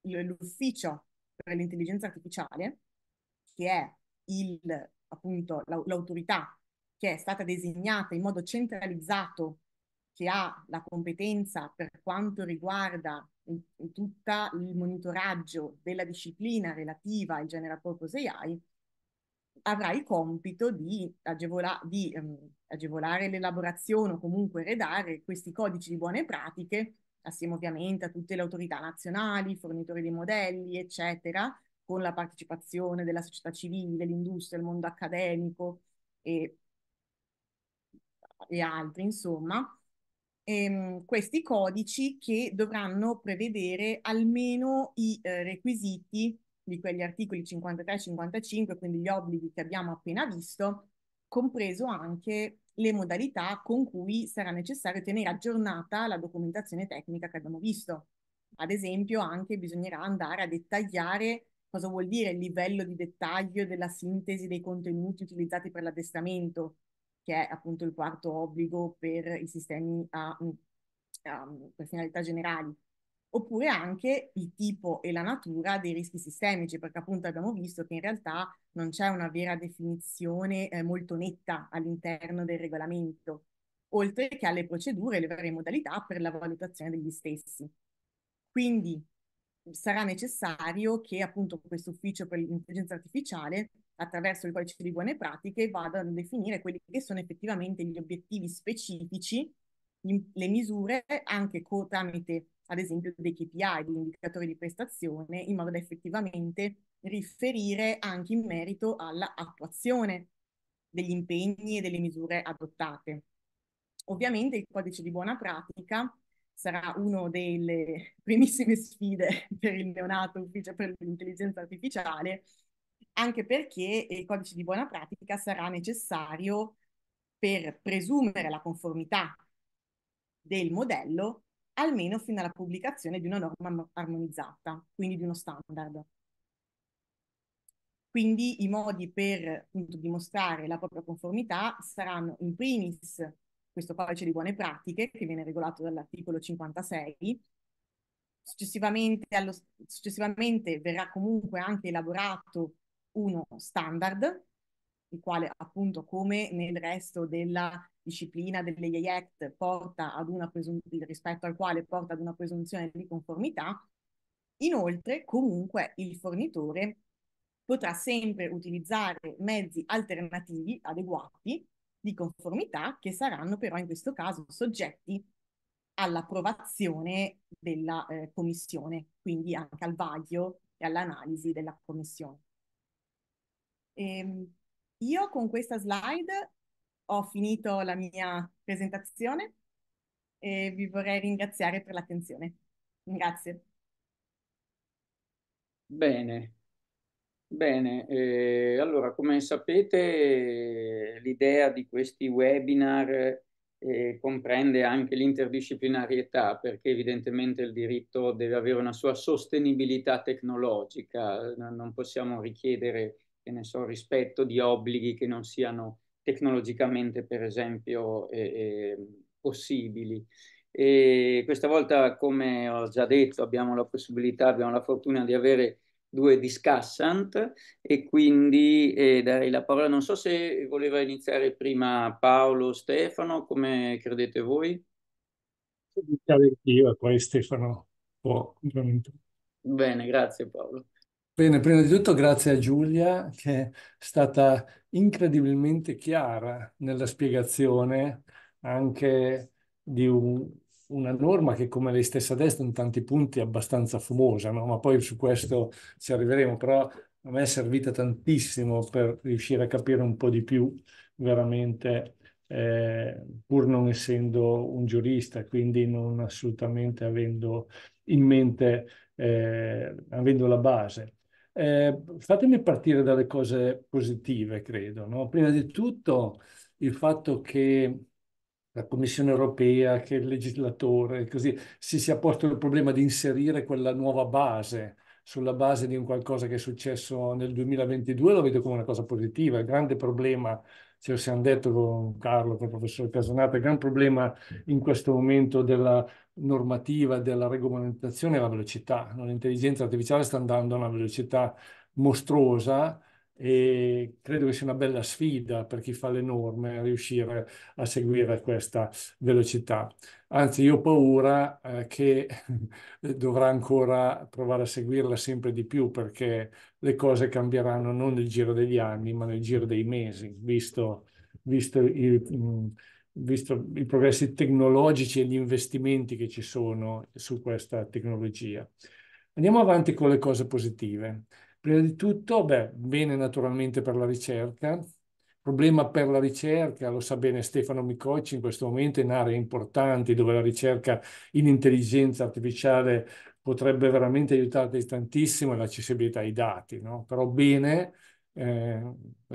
l'ufficio per l'intelligenza artificiale, che è il, appunto l'autorità che è stata designata in modo centralizzato, che ha la competenza per quanto riguarda tutto il monitoraggio della disciplina relativa al General Purpose AI, avrà il compito di, agevola, di ehm, agevolare l'elaborazione o comunque redare questi codici di buone pratiche, assieme ovviamente a tutte le autorità nazionali, fornitori di modelli, eccetera, con la partecipazione della società civile, l'industria, il mondo accademico e, e altri, insomma, ehm, questi codici che dovranno prevedere almeno i eh, requisiti di quegli articoli 53 e 55, quindi gli obblighi che abbiamo appena visto, compreso anche le modalità con cui sarà necessario tenere aggiornata la documentazione tecnica che abbiamo visto. Ad esempio, anche bisognerà andare a dettagliare cosa vuol dire il livello di dettaglio della sintesi dei contenuti utilizzati per l'addestramento, che è appunto il quarto obbligo per i sistemi a, mm, a, mm, per finalità generali, oppure anche il tipo e la natura dei rischi sistemici, perché appunto abbiamo visto che in realtà non c'è una vera definizione eh, molto netta all'interno del regolamento, oltre che alle procedure e alle varie modalità per la valutazione degli stessi. Quindi sarà necessario che appunto questo ufficio per l'intelligenza artificiale attraverso il codice di buone pratiche vada a definire quelli che sono effettivamente gli obiettivi specifici, le misure anche co- tramite ad esempio dei KPI, degli indicatori di prestazione, in modo da effettivamente riferire anche in merito all'attuazione degli impegni e delle misure adottate. Ovviamente il codice di buona pratica sarà una delle primissime sfide per il neonato ufficio per l'intelligenza artificiale, anche perché il codice di buona pratica sarà necessario per presumere la conformità del modello almeno fino alla pubblicazione di una norma armonizzata, quindi di uno standard. Quindi i modi per appunto, dimostrare la propria conformità saranno in primis questo codice di buone pratiche che viene regolato dall'articolo 56, successivamente, allo, successivamente verrà comunque anche elaborato uno standard, il quale appunto come nel resto della disciplina delle Act porta ad una presunzione, rispetto al quale porta ad una presunzione di conformità, inoltre comunque il fornitore potrà sempre utilizzare mezzi alternativi adeguati di conformità che saranno però in questo caso soggetti all'approvazione della eh, commissione, quindi anche al vaglio e all'analisi della commissione. Eh, io con questa slide ho finito la mia presentazione e vi vorrei ringraziare per l'attenzione. Grazie. Bene, Bene, eh, allora come sapete l'idea di questi webinar eh, comprende anche l'interdisciplinarietà perché evidentemente il diritto deve avere una sua sostenibilità tecnologica, non possiamo richiedere che ne so, rispetto di obblighi che non siano tecnologicamente, per esempio, eh, eh, possibili. E questa volta, come ho già detto, abbiamo la possibilità, abbiamo la fortuna di avere due discussant e quindi eh, darei la parola. Non so se voleva iniziare prima Paolo o Stefano, come credete voi? Iniziare io e poi Stefano può. Bene, grazie Paolo. Bene, prima di tutto grazie a Giulia che è stata incredibilmente chiara nella spiegazione anche di un, una norma che come lei stessa ha detto in tanti punti è abbastanza fumosa, no? ma poi su questo ci arriveremo, però a me è servita tantissimo per riuscire a capire un po' di più veramente eh, pur non essendo un giurista, quindi non assolutamente avendo in mente, eh, avendo la base. Eh, fatemi partire dalle cose positive, credo. No? Prima di tutto il fatto che la Commissione europea, che il legislatore, così, si sia posto il problema di inserire quella nuova base sulla base di un qualcosa che è successo nel 2022, lo vedo come una cosa positiva. Il grande problema ce lo siamo detto con Carlo, con il professor Casanata, il gran problema in questo momento della normativa, della regolamentazione è la velocità. L'intelligenza artificiale sta andando a una velocità mostruosa e credo che sia una bella sfida per chi fa le norme a riuscire a seguire questa velocità. Anzi, io ho paura eh, che dovrà ancora provare a seguirla sempre di più perché le cose cambieranno non nel giro degli anni, ma nel giro dei mesi, visto, visto, i, mm, visto i progressi tecnologici e gli investimenti che ci sono su questa tecnologia. Andiamo avanti con le cose positive. Prima di tutto, beh, bene naturalmente per la ricerca, problema per la ricerca, lo sa bene Stefano Micocci in questo momento in aree importanti dove la ricerca in intelligenza artificiale potrebbe veramente aiutarti tantissimo è l'accessibilità ai dati, no? però bene eh,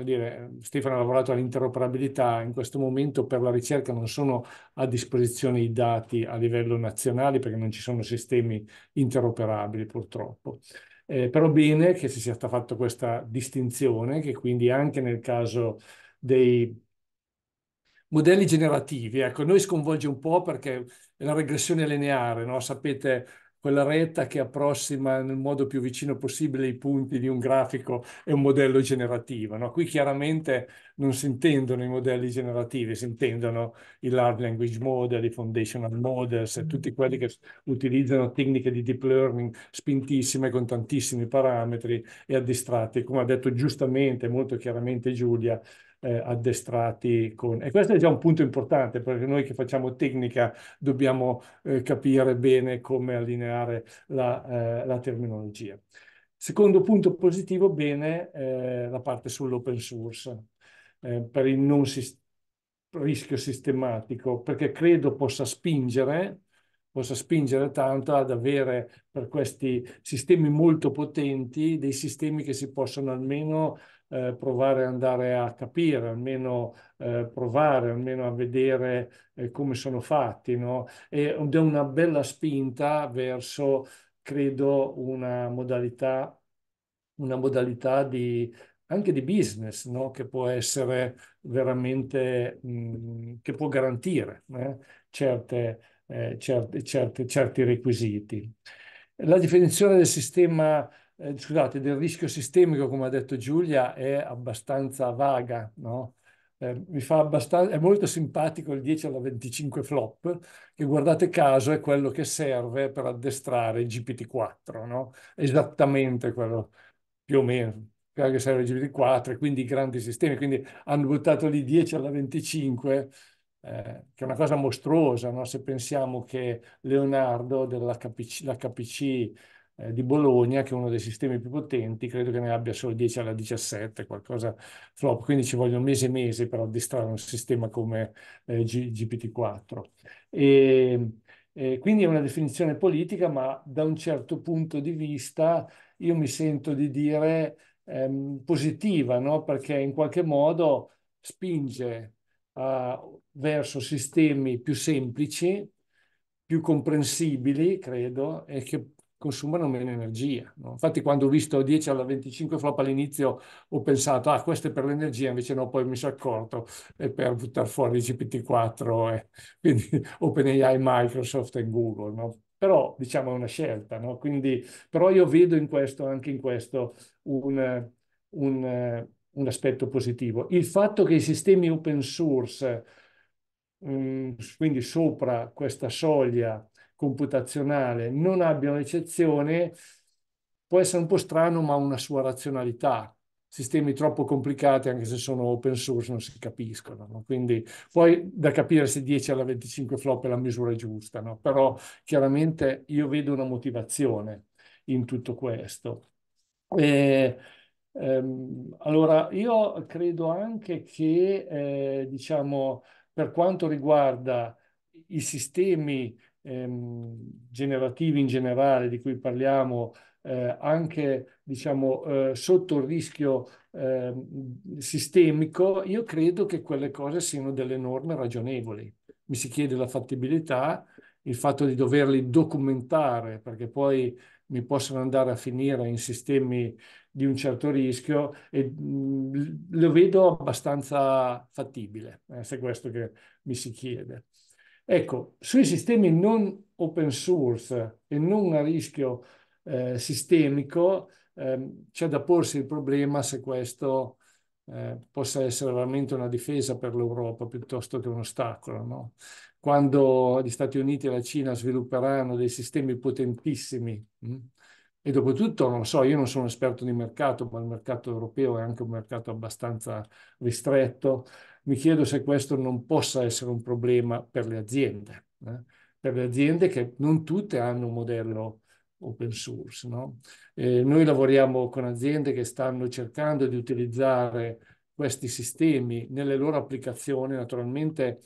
dire, Stefano ha lavorato all'interoperabilità, in questo momento per la ricerca non sono a disposizione i dati a livello nazionale perché non ci sono sistemi interoperabili purtroppo. Eh, però bene che si sia stata fatta questa distinzione, che quindi anche nel caso dei modelli generativi, ecco, noi sconvolge un po' perché la regressione lineare, no? sapete quella retta che approssima nel modo più vicino possibile i punti di un grafico e un modello generativo. No? Qui chiaramente non si intendono i modelli generativi, si intendono i large language model, i foundational models e mm. tutti quelli che utilizzano tecniche di deep learning spintissime con tantissimi parametri e addistrati. Come ha detto giustamente, molto chiaramente Giulia, eh, addestrati con... E questo è già un punto importante perché noi che facciamo tecnica dobbiamo eh, capire bene come allineare la, eh, la, terminologia. Secondo punto positivo, bene, eh, la parte sull'open source eh, per il non si rischio sistematico perché credo possa spingere possa spingere tanto ad avere per questi sistemi molto potenti dei sistemi che si possono almeno eh, provare ad andare a capire, almeno eh, provare, almeno a vedere eh, come sono fatti, no? ed è una bella spinta verso, credo, una modalità, una modalità di, anche di business, no? che può essere veramente, mh, mhmm, che può garantire eh, certe, certi, eh, certi, certi requisiti. La definizione del sistema eh, scusate, del rischio sistemico, come ha detto Giulia, è abbastanza vaga, no? Eh, mi fa abbastanza, è molto simpatico il 10 alla 25 flop, che guardate caso è quello che serve per addestrare il GPT-4, no? Esattamente quello, più o meno, quello che serve il GPT-4 quindi i grandi sistemi. Quindi hanno buttato lì 10 alla 25, eh, che è una cosa mostruosa, no? Se pensiamo che Leonardo dell'HPC eh, di Bologna, che è uno dei sistemi più potenti, credo che ne abbia solo 10 alla 17, qualcosa flop, quindi ci vogliono mesi e mesi per addestrare un sistema come eh, G- GPT-4. E, eh, quindi è una definizione politica, ma da un certo punto di vista io mi sento di dire ehm, positiva, no? perché in qualche modo spinge a, verso sistemi più semplici, più comprensibili, credo, e che consumano meno energia. No? Infatti quando ho visto 10 alla 25 flop all'inizio ho pensato, ah, questo è per l'energia, invece no, poi mi sono accorto è per buttare fuori GPT-4, eh. quindi OpenAI, Microsoft e Google. No? Però diciamo è una scelta, no? quindi, però io vedo in questo, anche in questo un, un, un aspetto positivo. Il fatto che i sistemi open source, mm, quindi sopra questa soglia, computazionale non abbiano eccezione può essere un po' strano, ma ha una sua razionalità. Sistemi troppo complicati, anche se sono open source, non si capiscono. No? Quindi poi da capire se 10 alla 25 flop è la misura giusta, no? però chiaramente io vedo una motivazione in tutto questo. E, ehm, allora, io credo anche che, eh, diciamo, per quanto riguarda i sistemi ehm, generativi in generale di cui parliamo, eh, anche diciamo, eh, sotto il rischio eh, sistemico, io credo che quelle cose siano delle norme ragionevoli. Mi si chiede la fattibilità, il fatto di doverli documentare, perché poi mi possono andare a finire in sistemi di un certo rischio e mhmm, lo vedo abbastanza fattibile, eh, se è questo che mi si chiede. Ecco, sui sistemi non open source e non a rischio eh, sistemico eh, c'è da porsi il problema se questo eh, possa essere veramente una difesa per l'Europa piuttosto che un ostacolo. No? Quando gli Stati Uniti e la Cina svilupperanno dei sistemi potentissimi, mh? Hm? e tutto, non so, io non sono esperto di mercato, ma il mercato europeo è anche un mercato abbastanza ristretto, mi chiedo se questo non possa essere un problema per le aziende, eh? per le aziende che non tutte hanno un modello open source. No? Eh, noi lavoriamo con aziende che stanno cercando di utilizzare questi sistemi nelle loro applicazioni, naturalmente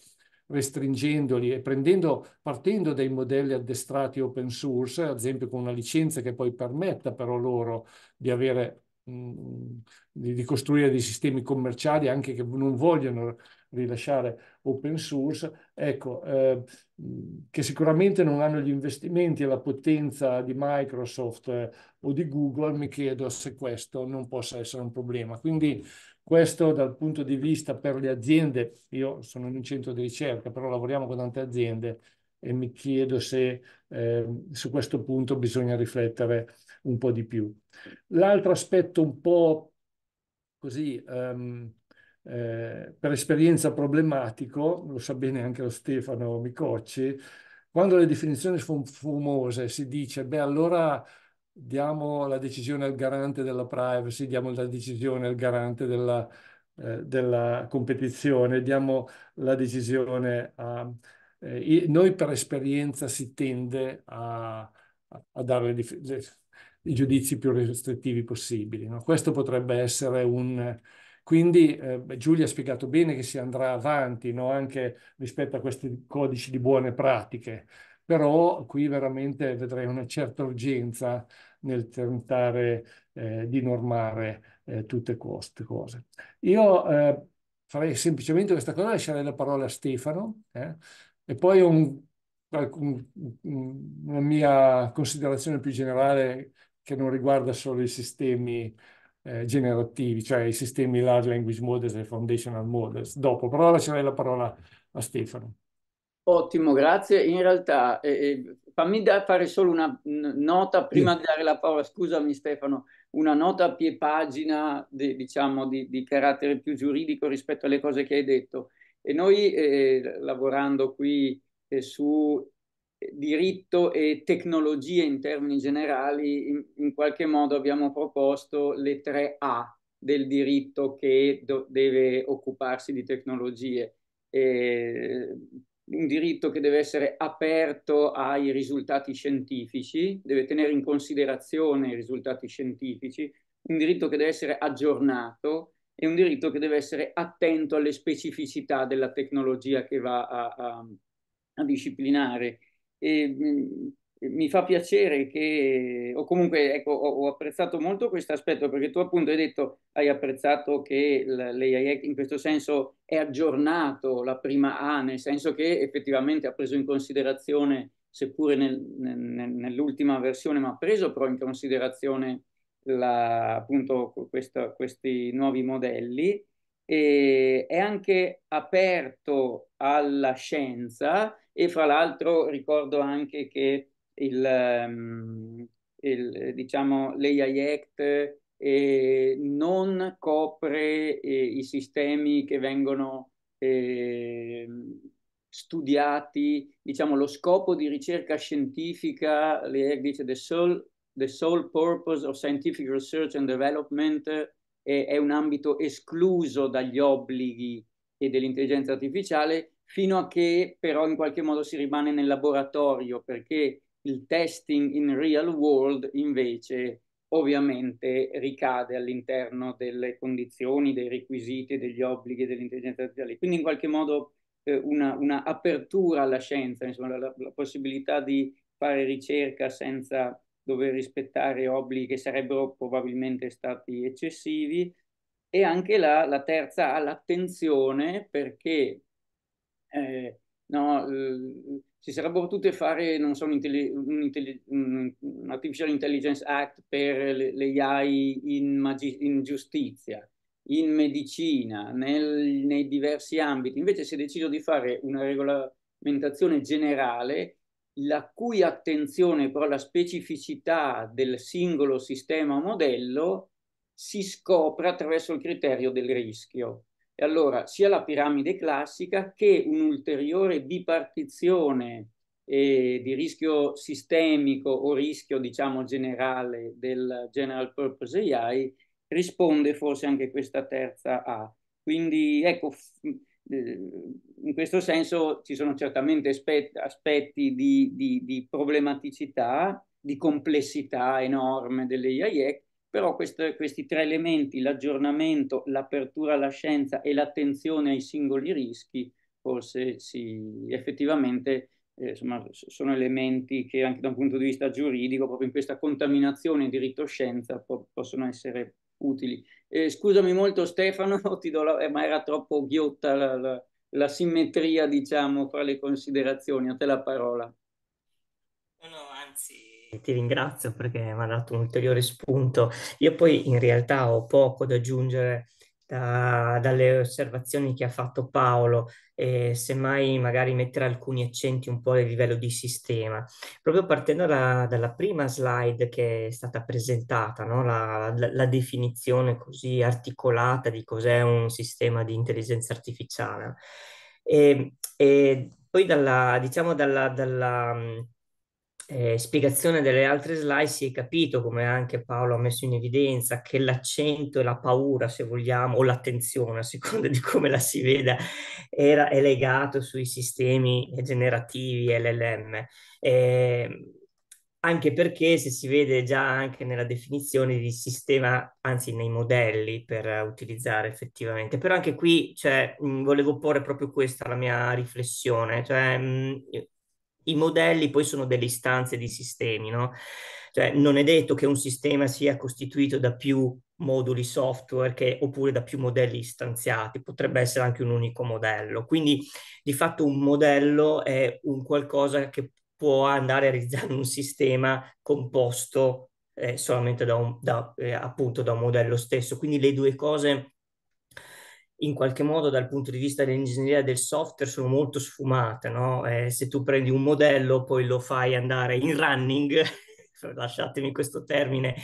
restringendoli e prendendo, partendo dai modelli addestrati open source, ad esempio con una licenza che poi permetta però loro di avere Mm, di, di, costruire dei sistemi commerciali anche che non vogliono rilasciare open source, ecco, eh, mm, che sicuramente non hanno gli investimenti e la potenza di Microsoft eh, o di Google, mi chiedo se questo non possa essere un problema. Quindi questo dal punto di vista per le aziende, io sono in un centro di ricerca, però lavoriamo con tante aziende e mi chiedo se eh, su questo punto bisogna riflettere un po' di più. L'altro aspetto un po' così, um, eh, per esperienza problematico, lo sa bene anche lo Stefano Micocci, quando le definizioni sono fumose si dice, beh allora diamo la decisione al garante della privacy, diamo la decisione al garante della, eh, della competizione, diamo la decisione a, eh, noi per esperienza si tende a, a dare le, le, i giudizi più restrittivi possibili. No? Questo potrebbe essere un... Quindi eh, Giulia ha spiegato bene che si andrà avanti no? anche rispetto a questi codici di buone pratiche, però qui veramente vedrei una certa urgenza nel tentare eh, di normare eh, tutte queste cose. Io eh, farei semplicemente questa cosa, lascerei la parola a Stefano, eh, e poi un, una mia considerazione più generale che non riguarda solo i sistemi eh, generativi, cioè i sistemi large language models e foundational models. Dopo, però lascerei la parola a Stefano. Ottimo, grazie. In realtà, eh, fammi da, fare solo una nota prima di dare la parola, scusami Stefano, una nota a pie pagina, di, diciamo, di, di carattere più giuridico rispetto alle cose che hai detto. E noi eh, lavorando qui eh, su eh, diritto e tecnologie in termini generali, in, in, qualche modo abbiamo proposto le tre A del diritto che do, deve occuparsi di tecnologie. Eh, un diritto che deve essere aperto ai risultati scientifici, deve tenere in considerazione i risultati scientifici, un diritto che deve essere aggiornato, è un diritto che deve essere attento alle specificità della tecnologia che va a, a, a disciplinare. E, mm, mi fa piacere che, o comunque ecco, ho, ho, apprezzato molto questo aspetto perché tu appunto hai detto, hai apprezzato che l'AI in questo senso è aggiornato la prima A, nel senso che effettivamente ha preso in considerazione, seppure nel, nel, nell'ultima versione, ma ha preso però in considerazione la, appunto questo, questi nuovi modelli, e è anche aperto alla scienza e fra l'altro ricordo anche che il, ehm, il diciamo, l'AI Act eh, non copre eh, i sistemi che vengono eh, studiati, diciamo lo scopo di ricerca scientifica, l'AI dice the sole the sole purpose of scientific research and development eh, è un ambito escluso dagli obblighi e dell'intelligenza artificiale, fino a che però in qualche modo si rimane nel laboratorio, perché il testing in real world invece ovviamente ricade all'interno delle condizioni, dei requisiti, degli obblighi dell'intelligenza artificiale. Quindi in qualche modo eh, una, una, apertura alla scienza, insomma, la, la, possibilità di fare ricerca senza dover rispettare obblighi che sarebbero probabilmente stati eccessivi e anche là la terza ha l'attenzione perché eh, no, eh, si sarebbero potute fare, non so, un, intelli- un, intelli- un Artificial Intelligence Act per le, le AI in, magi- in, giustizia, in medicina, nel, nei diversi ambiti. Invece si è deciso di fare una regolamentazione generale la cui attenzione però alla specificità del singolo sistema o modello si scopre attraverso il criterio del rischio. E allora sia la piramide classica che un'ulteriore bipartizione eh, di rischio sistemico o rischio diciamo generale del General Purpose AI risponde forse anche questa terza A. Quindi ecco, eh, in questo senso ci sono certamente aspetti di, di, di problematicità, di complessità enorme delle IAIEC, però queste, questi tre elementi, l'aggiornamento, l'apertura alla scienza e l'attenzione ai singoli rischi, forse sì, effettivamente eh, insomma, sono elementi che anche da un punto di vista giuridico, proprio in questa contaminazione diritto-scienza, po possono essere utili. Eh, scusami molto Stefano, la... Eh, ma era troppo ghiotta la, la, la, simmetria, diciamo, fra le considerazioni. A te la parola. No, no, anzi, ti ringrazio perché mi ha dato un ulteriore spunto. Io poi in realtà ho poco da aggiungere da, dalle osservazioni che ha fatto Paolo e semmai magari mettere alcuni accenti un po' a livello di sistema. Proprio partendo da, dalla prima slide che è stata presentata, no? la, la, la, definizione così articolata di cos'è un sistema di intelligenza artificiale. E, e poi dalla, diciamo dalla, dalla eh, spiegazione delle altre slide si è capito, come anche Paolo ha messo in evidenza, che l'accento e la paura, se vogliamo, o l'attenzione, a seconda di come la si veda, era, è legato sui sistemi generativi LLM. Eh, anche perché se si vede già anche nella definizione di sistema, anzi nei modelli per utilizzare effettivamente. Però anche qui cioè, mh, volevo porre proprio questa la mia riflessione, cioè mh, i modelli poi sono delle istanze di sistemi, no? Cioè non è detto che un sistema sia costituito da più moduli software che, oppure da più modelli istanziati, potrebbe essere anche un unico modello. Quindi di fatto un modello è un qualcosa che può andare a realizzare un sistema composto eh, solamente da un, da, eh, appunto da un modello stesso. Quindi le due cose in qualche modo dal punto di vista dell'ingegneria del software sono molto sfumate, no? eh, se tu prendi un modello poi lo fai andare in running, lasciatemi questo termine,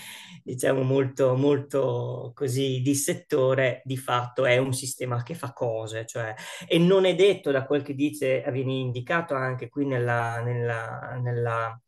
diciamo molto, molto così di settore, di fatto è un sistema che fa cose, cioè, e non è detto da quel che dice, viene indicato anche qui nella, nella, nella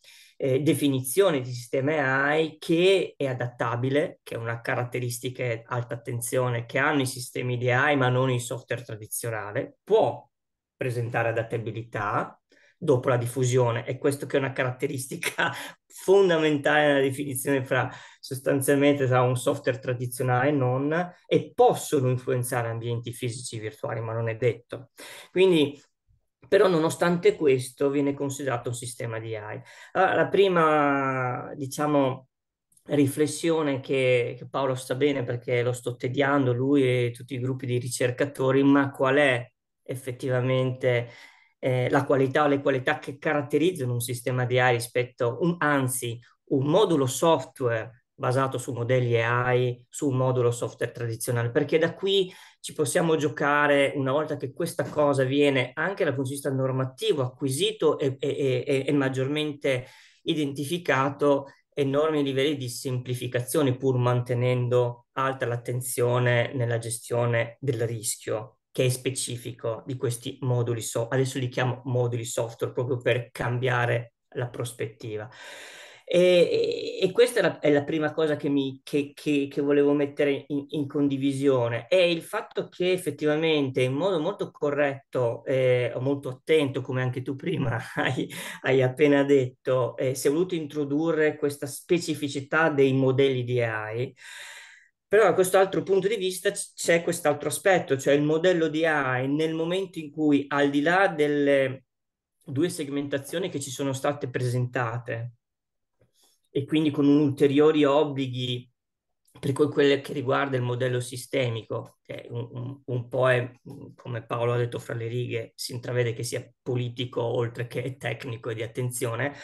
eh, definizione di sistema AI che è adattabile, che è una caratteristica alta attenzione che hanno i sistemi di AI ma non il software tradizionale, può presentare adattabilità dopo la diffusione e questo che è una caratteristica fondamentale nella definizione fra sostanzialmente tra un software tradizionale e non e possono influenzare ambienti fisici virtuali ma non è detto quindi però nonostante questo viene considerato un sistema di AI. Allora, la prima, diciamo, riflessione che, che, Paolo sta bene perché lo sto tediando lui e tutti i gruppi di ricercatori, ma qual è effettivamente eh, la qualità o le qualità che caratterizzano un sistema di AI rispetto, un, anzi, un modulo software basato su modelli AI, su un modulo software tradizionale, perché da qui ci possiamo giocare una volta che questa cosa viene anche dal punto di vista normativo acquisito e, e, e, e maggiormente identificato enormi livelli di semplificazione pur mantenendo alta l'attenzione nella gestione del rischio che è specifico di questi moduli software. Adesso li chiamo moduli software proprio per cambiare la prospettiva. E, e questa è la, è la, prima cosa che, mi, che, che, che volevo mettere in, in, condivisione, è il fatto che effettivamente in modo molto corretto eh, molto attento, come anche tu prima hai, hai appena detto, eh, si è voluto introdurre questa specificità dei modelli di AI. Però da questo altro punto di vista c'è quest'altro aspetto, cioè il modello di AI nel momento in cui al di là delle due segmentazioni che ci sono state presentate, e quindi con ulteriori obblighi per quello che riguarda il modello sistemico, che un, un, un, po' è, come Paolo ha detto fra le righe, si intravede che sia politico oltre che tecnico e di attenzione,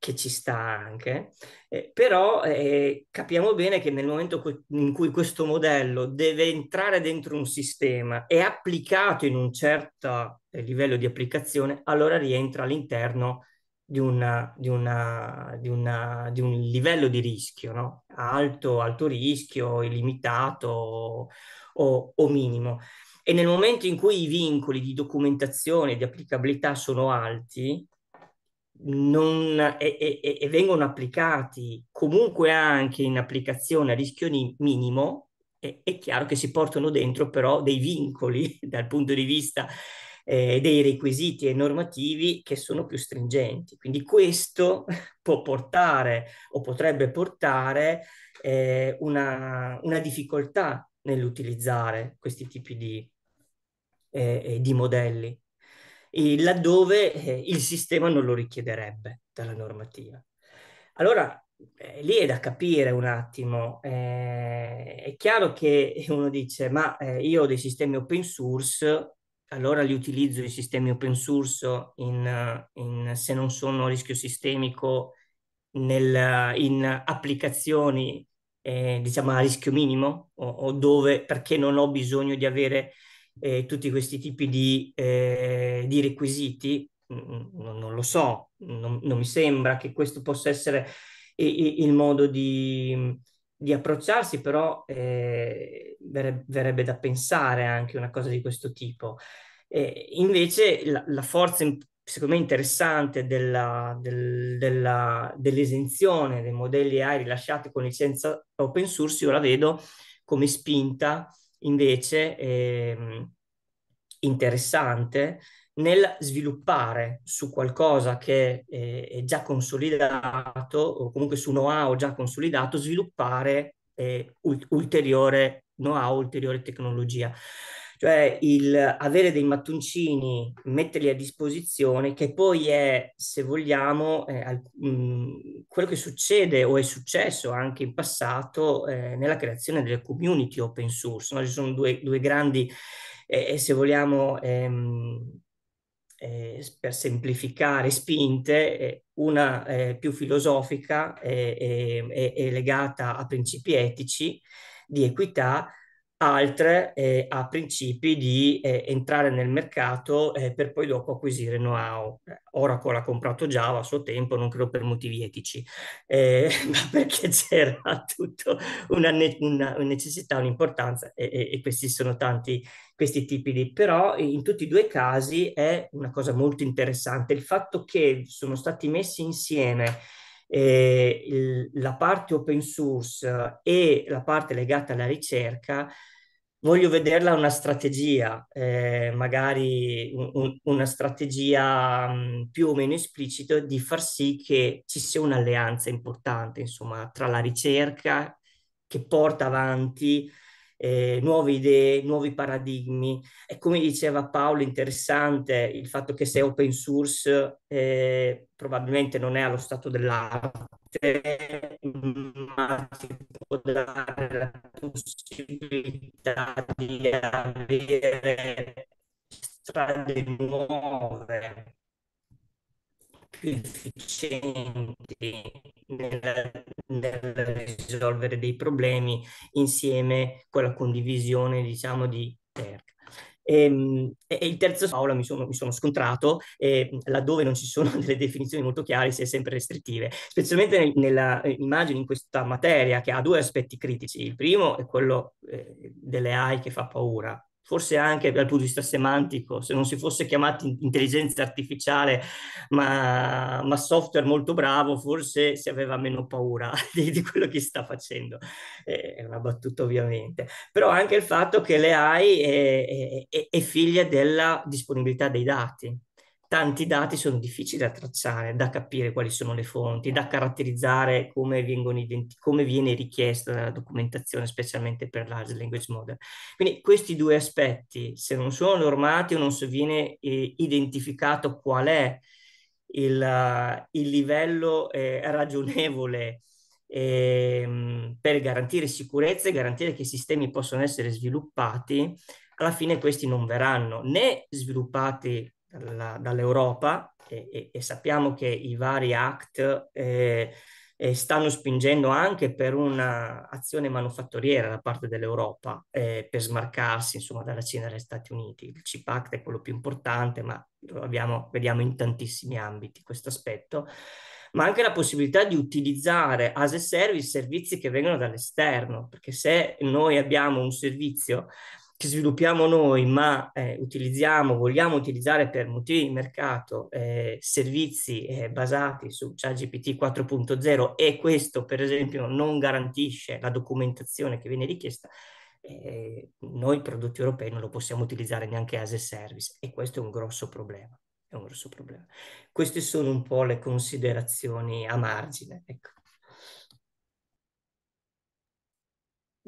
che ci sta anche, eh, però eh, capiamo bene che nel momento co- in cui questo modello deve entrare dentro un sistema e applicato in un certo eh, livello di applicazione, allora rientra all'interno di, una, di, una, di, una, di, un livello di rischio, no? alto, alto rischio, illimitato o, o, minimo. E nel momento in cui i vincoli di documentazione e di applicabilità sono alti non, e, e, e vengono applicati comunque anche in applicazione a rischio ni- minimo, è, è chiaro che si portano dentro però dei vincoli dal punto di vista eh, dei requisiti e normativi che sono più stringenti. Quindi questo può portare o potrebbe portare eh, una, una, difficoltà nell'utilizzare questi tipi di, eh, eh di modelli, laddove eh, il sistema non lo richiederebbe dalla normativa. Allora, eh, lì è da capire un attimo. Eh, è chiaro che uno dice, ma eh, io ho dei sistemi open source allora li utilizzo i sistemi open source in, in, se non sono a rischio sistemico nel, in applicazioni eh, diciamo a rischio minimo o, o, dove perché non ho bisogno di avere eh, tutti questi tipi di, eh, di requisiti non, non, lo so non, non, mi sembra che questo possa essere il, il modo di, di approcciarsi, però eh, verrebbe, da pensare anche una cosa di questo tipo. Eh, invece la, la, forza, secondo me, interessante della, del, della, dell'esenzione dei modelli AI rilasciati con licenza open source, io la vedo come spinta invece eh, interessante nel sviluppare su qualcosa che è già consolidato o comunque su know-how già consolidato, sviluppare eh, ulteriore know-how, ulteriore tecnologia. Cioè il avere dei mattoncini, metterli a disposizione, che poi è, se vogliamo, eh, mh, quello che succede o è successo anche in passato eh, nella creazione delle community open source. No? Ci sono due, due grandi, eh, se vogliamo, ehm, eh, per semplificare, spinte, eh, una eh, più filosofica eh, eh, e legata a principi etici di equità altre eh, a principi di eh, entrare nel mercato eh, per poi dopo acquisire know-how. Eh, Oracle ha comprato Java a suo tempo, non credo per motivi etici, eh, ma perché c'era tutto una, ne- una necessità, un'importanza e-, e-, e, questi sono tanti questi tipi di... Però in tutti e due i casi è una cosa molto interessante il fatto che sono stati messi insieme eh, il, la parte open source eh, e la parte legata alla ricerca, voglio vederla una strategia, eh, magari un, una strategia più o meno esplicita di far sì che ci sia un'alleanza importante, insomma, tra la ricerca che porta avanti eh, nuove idee, nuovi paradigmi. E come diceva Paolo, interessante il fatto che se è open source eh, probabilmente non è allo stato dell'arte, ma si può dare la possibilità di avere strade nuove più efficienti nella nel risolvere dei problemi insieme con la condivisione, diciamo, di TERC. Ehm, e, e, il terzo aula mi sono, mi sono scontrato eh, laddove non ci sono delle definizioni molto chiare si è sempre restrittive, specialmente nel, nella eh, immagine in questa materia che ha due aspetti critici. Il primo è quello eh, delle AI che fa paura, forse anche dal punto di vista semantico, se non si fosse chiamato intelligenza artificiale, ma, ma software molto bravo, forse si aveva meno paura di, di quello che sta facendo. Eh, è una battuta ovviamente, però anche il fatto che l'AI è, è, è figlia della disponibilità dei dati tanti dati sono difficili da tracciare, da capire quali sono le fonti, da caratterizzare come, identi- come viene richiesta la documentazione, specialmente per large language model. Quindi questi due aspetti, se non sono normati o non si viene eh, identificato qual è il, il livello eh, ragionevole eh, per garantire sicurezza e garantire che i sistemi possano essere sviluppati, alla fine questi non verranno né sviluppati dalla, dall'Europa e, e, e, sappiamo che i vari act eh, stanno spingendo anche per un'azione manufatturiera da parte dell'Europa eh, per smarcarsi insomma, dalla Cina e dagli Stati Uniti. Il CIP Act è quello più importante, ma lo abbiamo, vediamo in tantissimi ambiti questo aspetto, ma anche la possibilità di utilizzare as a service servizi che vengono dall'esterno, perché se noi abbiamo un servizio che sviluppiamo noi, ma eh, utilizziamo, vogliamo utilizzare per motivi di mercato eh, servizi eh, basati su ChatGPT 4.0 e questo, per esempio, non garantisce la documentazione che viene richiesta, eh, noi prodotti europei non lo possiamo utilizzare neanche as a service e questo è un grosso problema. È un grosso problema. Queste sono un po' le considerazioni a margine. Ecco.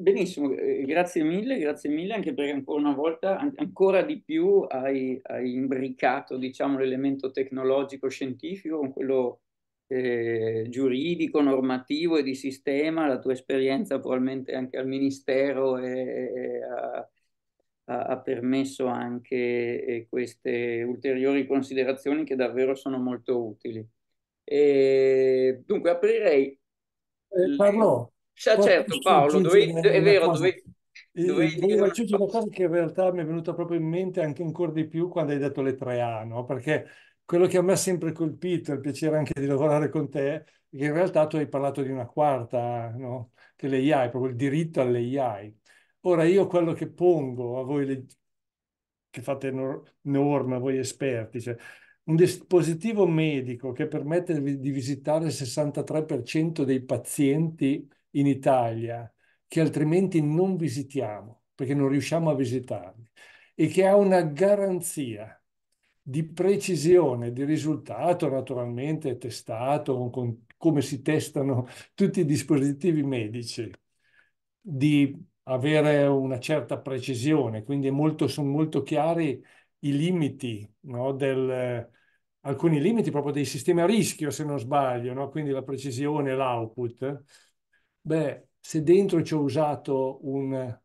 Benissimo, eh, grazie mille, grazie mille anche perché ancora una volta, an- ancora di più hai, hai imbricato diciamo, l'elemento tecnologico-scientifico con quello eh, giuridico, normativo e di sistema, la tua esperienza probabilmente anche al Ministero e, e a, ha, permesso anche eh, queste ulteriori considerazioni che davvero sono molto utili. E dunque aprirei... Eh, Parlo, cioè, certo Paolo, dovevi, è vero, cosa. dovevi, dovevi eh, dire... aggiungere eh, una cosa che in realtà mi è venuta proprio in mente anche ancora di più quando hai detto le tre A, no? perché quello che a me ha sempre colpito, il piacere anche di lavorare con te, è che in realtà tu hai parlato di una quarta, no? che l'AI, proprio il diritto all'AI. Ora io quello che pongo a voi le... che fate norme, a voi esperti, cioè un dispositivo medico che permette di visitare il 63% dei pazienti in Italia che altrimenti non visitiamo perché non riusciamo a visitarli e che ha una garanzia di precisione, di risultato, naturalmente testato con, come si testano tutti i dispositivi medici, di avere una certa precisione, quindi molto, sono molto chiari i limiti no, del, alcuni limiti proprio dei sistemi a rischio, se non sbaglio, no? quindi la precisione, l'output, beh, se dentro ci ho usato un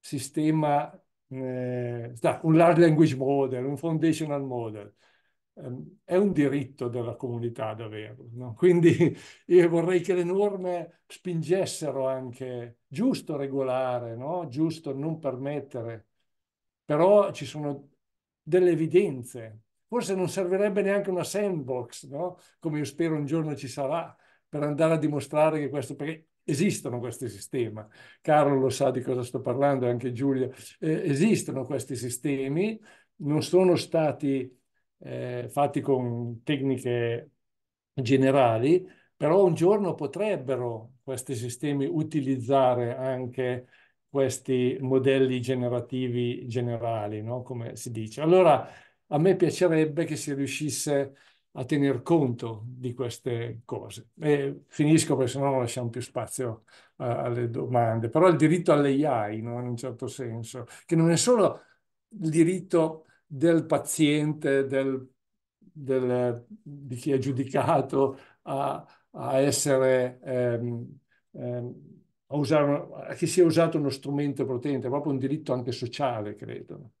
sistema, eh, un large language model, un foundational model, eh, è un diritto della comunità ad averlo. No? Quindi io vorrei che le norme spingessero anche giusto regolare, no? giusto non permettere, però ci sono delle evidenze. Forse non servirebbe neanche una sandbox, no? come io spero un giorno ci sarà, per andare a dimostrare che questo, perché Esistono questi sistemi, Carlo lo sa di cosa sto parlando, anche Giulia, eh, esistono questi sistemi, non sono stati eh, fatti con tecniche generali, però un giorno potrebbero questi sistemi utilizzare anche questi modelli generativi generali, no? come si dice. Allora, a me piacerebbe che si riuscisse a a tener conto di queste cose. E finisco perché sennò non lasciamo più spazio uh, alle domande, però il diritto all'AI, no? in un certo senso, che non è solo il diritto del paziente, del, del, di chi è giudicato a, a essere... Ehm, ehm, a, usare, che sia usato uno strumento potente, è proprio un diritto anche sociale, credo.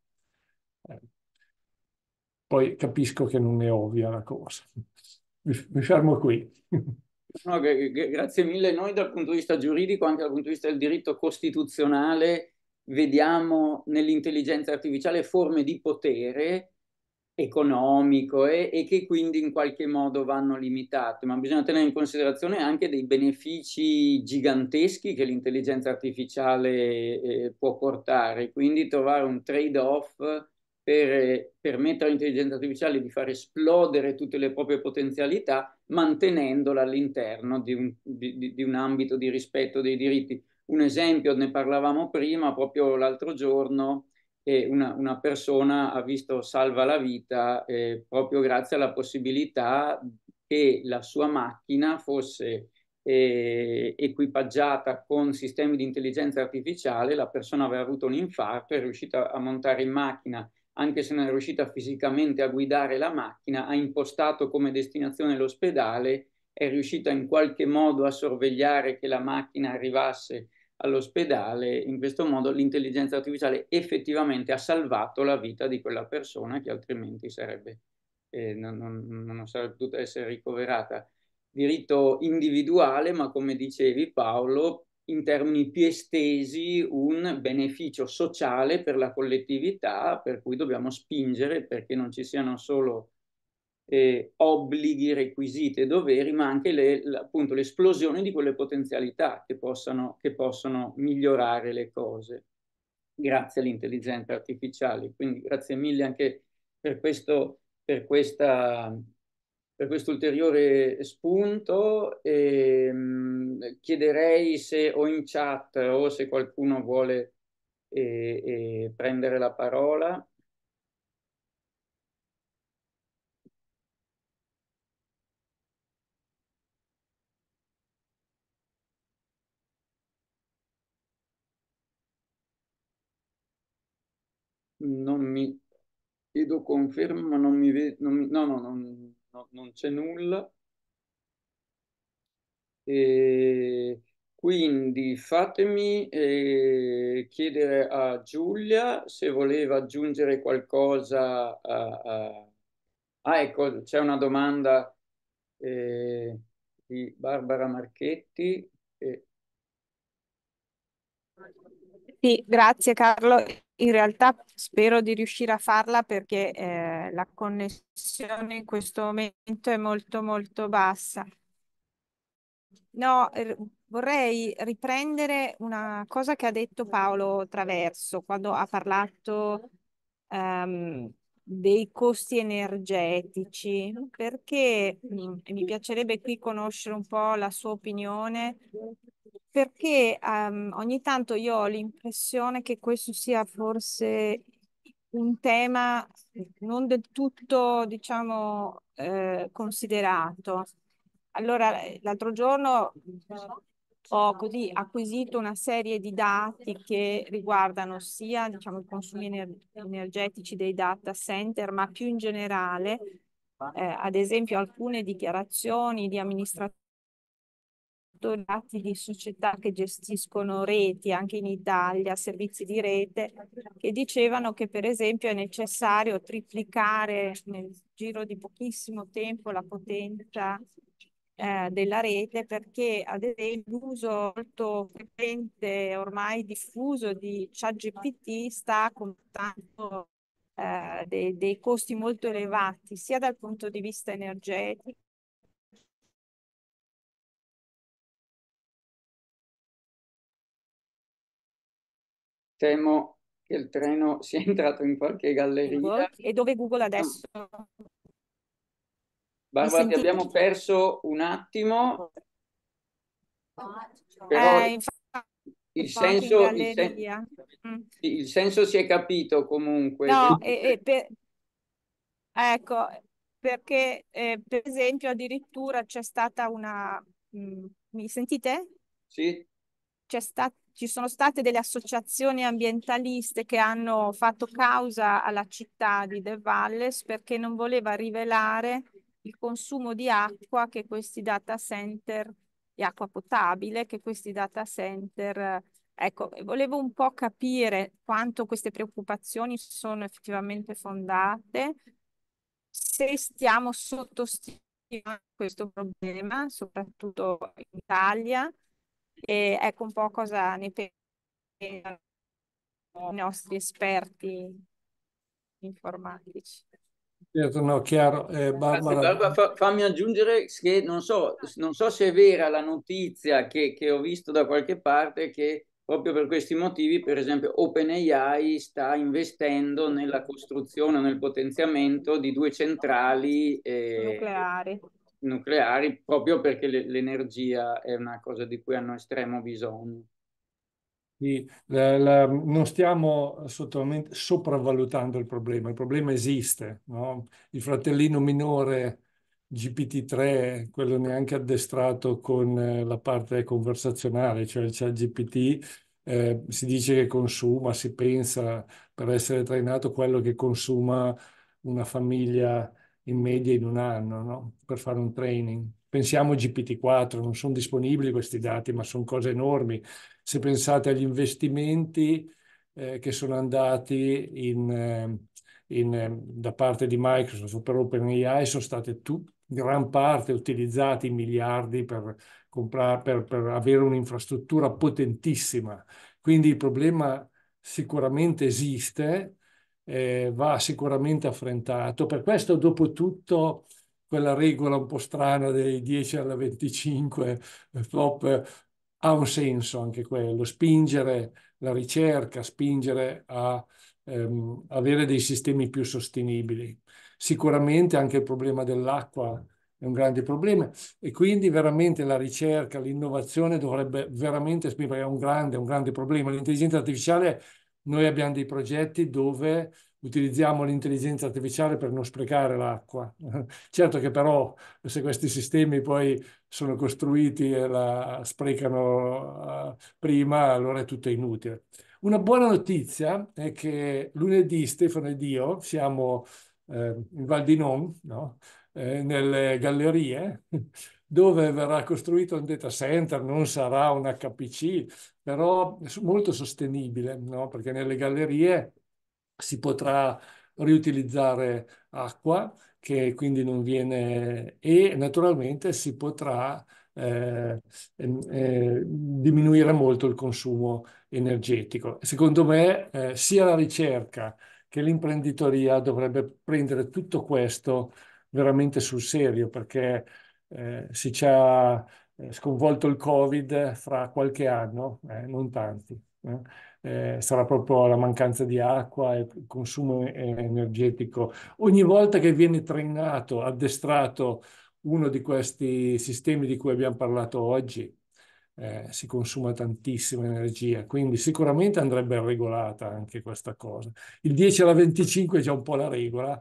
Poi capisco che non è ovvia la cosa. Mi, mi fermo qui. No, grazie mille. Noi dal punto di vista giuridico, anche dal punto di vista del diritto costituzionale, vediamo nell'intelligenza artificiale forme di potere economico e, e, che quindi in qualche modo vanno limitate, ma bisogna tenere in considerazione anche dei benefici giganteschi che l'intelligenza artificiale eh, può portare, quindi trovare un trade-off per permettere all'intelligenza artificiale di far esplodere tutte le proprie potenzialità mantenendola all'interno di un, di, di un ambito di rispetto dei diritti. Un esempio, ne parlavamo prima, proprio l'altro giorno, eh, una, una, persona ha visto salva la vita eh, proprio grazie alla possibilità che la sua macchina fosse eh, equipaggiata con sistemi di intelligenza artificiale, la persona aveva avuto un infarto, è riuscita a montare in macchina anche se non è riuscita fisicamente a guidare la macchina, ha impostato come destinazione l'ospedale, è riuscita in qualche modo a sorvegliare che la macchina arrivasse all'ospedale. In questo modo l'intelligenza artificiale effettivamente ha salvato la vita di quella persona che altrimenti sarebbe, eh, non, non, non sarebbe potuta essere ricoverata. Diritto individuale, ma come dicevi Paolo, in termini più estesi un beneficio sociale per la collettività, per cui dobbiamo spingere perché non ci siano solo eh, obblighi, requisiti e doveri, ma anche le, appunto l'esplosione di quelle potenzialità che possono, che possono migliorare le cose grazie all'intelligenza artificiale. Quindi grazie mille anche per, questo, per questa per questo ulteriore spunto e ehm, mh, chiederei se o in chat o se qualcuno vuole eh, eh, prendere la parola. Non mi vedo conferma, non mi vedo, no, no, non, no, non c'è nulla. E quindi fatemi eh, chiedere a Giulia se voleva aggiungere qualcosa. A, a... Ah, ecco, c'è una domanda eh, di Barbara Marchetti. Che... Eh. Sì, grazie Carlo in realtà spero di riuscire a farla perché eh, la connessione in questo momento è molto molto bassa. No, er, vorrei riprendere una cosa che ha detto Paolo Traverso quando ha parlato um, dei costi energetici, perché mi, mm, mi piacerebbe qui conoscere un po' la sua opinione perché ehm, ogni tanto io ho l'impressione che questo sia forse un tema non del tutto, diciamo, eh, considerato. Allora, eh, l'altro giorno ho così acquisito una serie di dati che riguardano sia, diciamo, i consumi energetici dei data center, ma più in generale, eh, ad esempio, alcune dichiarazioni di amministratori dati di società che gestiscono reti anche in Italia, servizi di rete, che dicevano che per esempio è necessario triplicare nel giro di pochissimo tempo la potenza eh, della rete perché ad esempio l'uso molto frequente ormai diffuso di ChatGPT sta comportando eh, dei, dei costi molto elevati sia dal punto di vista energetico temo che il treno sia entrato in qualche galleria. E dove Google ah. adesso? Barbara, ti abbiamo perso un attimo. Però eh, il, senso, il, sen mm. il, senso, si è capito comunque. No, e, e per... Ecco, perché eh, per esempio addirittura c'è stata una... Mm, mi sentite? Sì. C'è stata ci sono state delle associazioni ambientaliste che hanno fatto causa alla città di De Valles perché non voleva rivelare il consumo di acqua che questi data center, di acqua potabile, che questi data center, ecco, volevo un po' capire quanto queste preoccupazioni sono effettivamente fondate, se stiamo sottostimando questo problema, soprattutto in Italia, e ecco un po' cosa ne pensano i nostri esperti informatici. Certo, no, chiaro. Eh, Barbara... Fa, fammi aggiungere che non so, non so, se è vera la notizia che, che, ho visto da qualche parte che proprio per questi motivi, per esempio, OpenAI sta investendo nella costruzione, nel potenziamento di due centrali eh, nucleari nucleari proprio perché l'energia è una cosa di cui hanno estremo bisogno. Sì, la, la, non stiamo assolutamente sopravvalutando il problema, il problema esiste. No? Il fratellino minore GPT-3, quello neanche addestrato con eh, la parte conversazionale, cioè il chat GPT, eh, si dice che consuma, si pensa per essere trainato quello che consuma una famiglia in media in un anno no? per fare un training. Pensiamo a GPT-4, non sono disponibili questi dati, ma sono cose enormi. Se pensate agli investimenti eh, che sono andati in, eh, in, eh, da parte di Microsoft per OpenAI, sono stati tu, gran parte utilizzati in miliardi per, comprare, per, per avere un'infrastruttura potentissima. Quindi il problema sicuramente esiste, eh, va sicuramente affrontato. Per questo, dopo tutto, quella regola un po' strana dei 10 alla 25 eh, flop ha un senso anche quello, spingere la ricerca, spingere a ehm, avere dei sistemi più sostenibili. Sicuramente anche il problema dell'acqua è un grande problema e quindi veramente la ricerca, l'innovazione dovrebbe veramente, perché è un grande, un grande problema. L'intelligenza artificiale noi abbiamo dei progetti dove utilizziamo l'intelligenza artificiale per non sprecare l'acqua. Certo che però se questi sistemi poi sono costruiti e la sprecano eh, prima, allora è tutto inutile. Una buona notizia è che lunedì Stefano ed io siamo eh, in Val di Non, no? eh, nelle gallerie dove verrà costruito un data center, non sarà un HPC, però molto sostenibile, no? perché nelle gallerie si potrà riutilizzare acqua che quindi non viene e naturalmente si potrà eh, ehm, eh, diminuire molto il consumo energetico. Secondo me eh, sia la ricerca che l'imprenditoria dovrebbe prendere tutto questo veramente sul serio perché eh, si ci ha eh, sconvolto il Covid fra qualche anno, eh, non tanti. Eh, eh sarà proprio la mancanza di acqua e il consumo energetico. Ogni volta che viene trainato, addestrato uno di questi sistemi di cui abbiamo parlato oggi, eh, si consuma tantissima energia, quindi sicuramente andrebbe regolata anche questa cosa. Il 10 alla 25 è già un po' la regola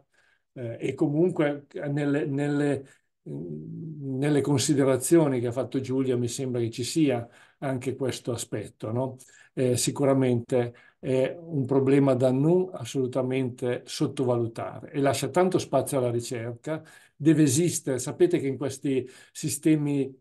eh, e comunque nelle, nelle, nelle considerazioni che ha fatto Giulia mi sembra che ci sia anche questo aspetto. No? Eh, sicuramente è un problema da non assolutamente sottovalutare e lascia tanto spazio alla ricerca, deve esistere. Sapete che in questi sistemi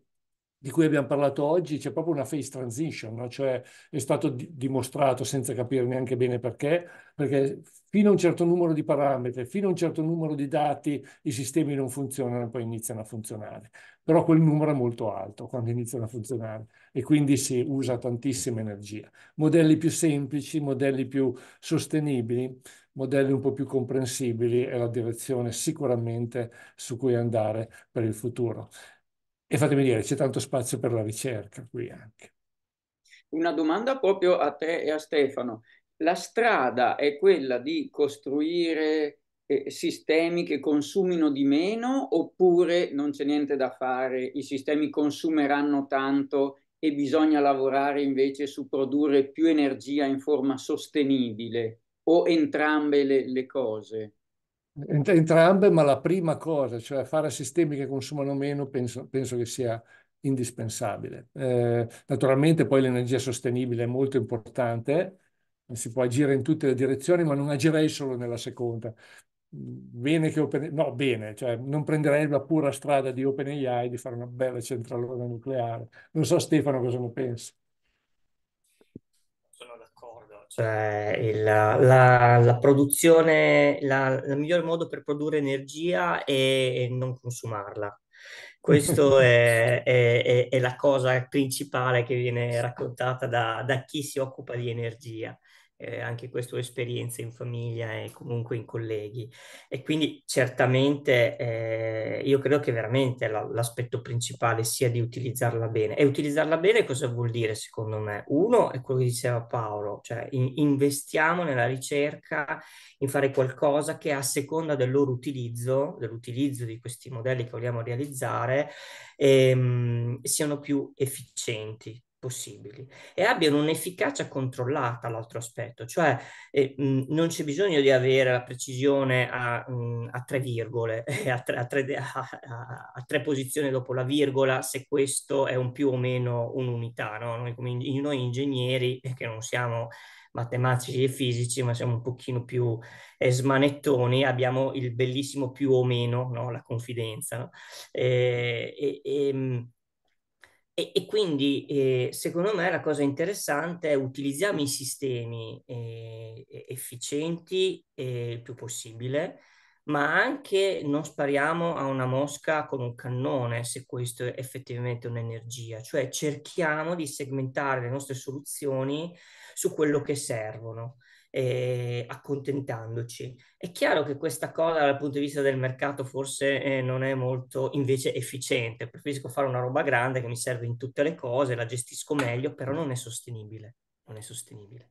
di cui abbiamo parlato oggi c'è proprio una phase transition, no? cioè è stato di dimostrato senza capire neanche bene perché, perché fino a un certo numero di parametri, fino a un certo numero di dati, i sistemi non funzionano e poi iniziano a funzionare. Però quel numero è molto alto quando iniziano a funzionare e quindi si usa tantissima energia. Modelli più semplici, modelli più sostenibili, modelli un po' più comprensibili è la direzione sicuramente su cui andare per il futuro. E fatemi dire, c'è tanto spazio per la ricerca qui anche. Una domanda proprio a te e a Stefano. La strada è quella di costruire eh, sistemi che consumino di meno oppure non c'è niente da fare, i sistemi consumeranno tanto e bisogna lavorare invece su produrre più energia in forma sostenibile o entrambe le, le cose? Entrambe, ma la prima cosa, cioè fare sistemi che consumano meno, penso, penso che sia indispensabile. Eh, naturalmente poi l'energia sostenibile è molto importante, eh, si può agire in tutte le direzioni, ma non agirei solo nella seconda. Bene che Open... no, bene, cioè non prenderei la pura strada di OpenAI di fare una bella centralona nucleare. Non so Stefano cosa ne pensi. Sono d'accordo, cioè, cioè il, la, la, produzione, il miglior modo per produrre energia è, è non consumarla. Questa è, è, è, la cosa principale che viene raccontata da, da chi si occupa di energia eh, anche queste esperienza in famiglia e comunque in colleghi. E quindi certamente eh, io credo che veramente la, l'aspetto principale sia di utilizzarla bene. E utilizzarla bene cosa vuol dire secondo me? Uno è quello che diceva Paolo, cioè in, investiamo nella ricerca, in fare qualcosa che a seconda del loro utilizzo, dell'utilizzo di questi modelli che vogliamo realizzare, ehm, siano più efficienti possibili e abbiano un'efficacia controllata l'altro aspetto, cioè eh, mh, non c'è bisogno di avere la precisione a, mh, a tre virgole, a tre, a, tre, a tre, posizioni dopo la virgola se questo è un più o meno un'unità, no? noi, come, noi ingegneri eh, che non siamo matematici e fisici, ma siamo un pochino più eh, smanettoni, abbiamo il bellissimo più o meno, no? la confidenza. No? Eh, e, e, e, e, e quindi eh, secondo me la cosa interessante è utilizziamo i sistemi eh, efficienti il più possibile, ma anche non spariamo a una mosca con un cannone se questo è effettivamente un'energia, cioè cerchiamo di segmentare le nostre soluzioni su quello che servono eh, accontentandoci. È chiaro che questa cosa dal punto di vista del mercato forse eh, non è molto invece efficiente, preferisco fare una roba grande che mi serve in tutte le cose, la gestisco meglio, però non è sostenibile. Non è sostenibile.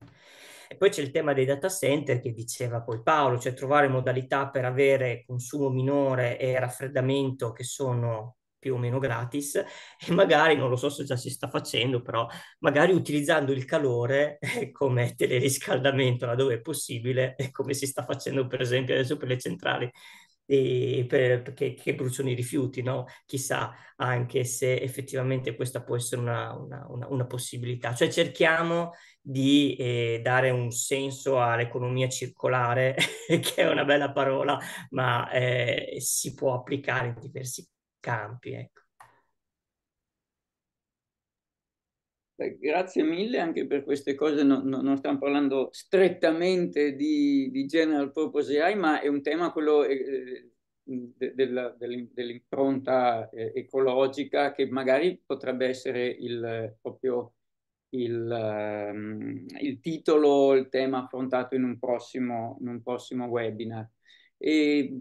E poi c'è il tema dei data center che diceva poi Paolo, cioè trovare modalità per avere consumo minore e raffreddamento che sono più o meno gratis e magari, non lo so se già si sta facendo, però magari utilizzando il calore eh, come teleriscaldamento laddove è possibile, eh, come si sta facendo per esempio adesso per le centrali e per, che, che, bruciano i rifiuti, no? chissà anche se effettivamente questa può essere una, una, una, una possibilità. Cioè cerchiamo di eh, dare un senso all'economia circolare, che è una bella parola, ma eh, si può applicare in diversi campi. Ecco. grazie mille anche per queste cose, no, no, non stiamo parlando strettamente di, di, general purpose AI, ma è un tema quello eh, eh dell'impronta eh, ecologica che magari potrebbe essere il, proprio il, um, il, titolo, il tema affrontato in un prossimo, in un prossimo webinar. E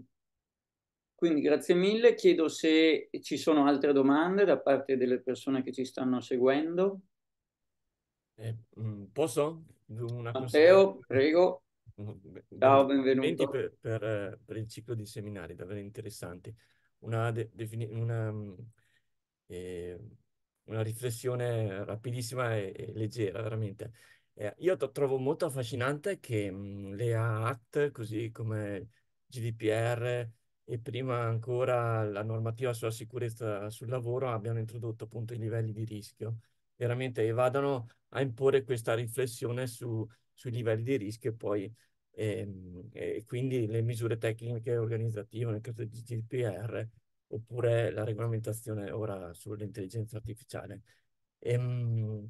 quindi grazie mille, chiedo se ci sono altre domande da parte delle persone che ci stanno seguendo. Eh, mm, posso? Una Matteo, prego. Mm, Ciao, benvenuto. Per, per, eh, per, il ciclo di seminari, davvero interessanti. Una, de, una, mm, eh, una, riflessione rapidissima e, e leggera, veramente. Eh, io trovo molto affascinante che mh, le ACT, così come GDPR, e prima ancora la normativa sulla sicurezza sul lavoro abbiano introdotto appunto i livelli di rischio. Veramente e vadano a imporre questa riflessione su, sui livelli di rischio e poi ehm, e quindi le misure tecniche e organizzative nel caso di GDPR oppure la regolamentazione ora sull'intelligenza artificiale. E, ehm,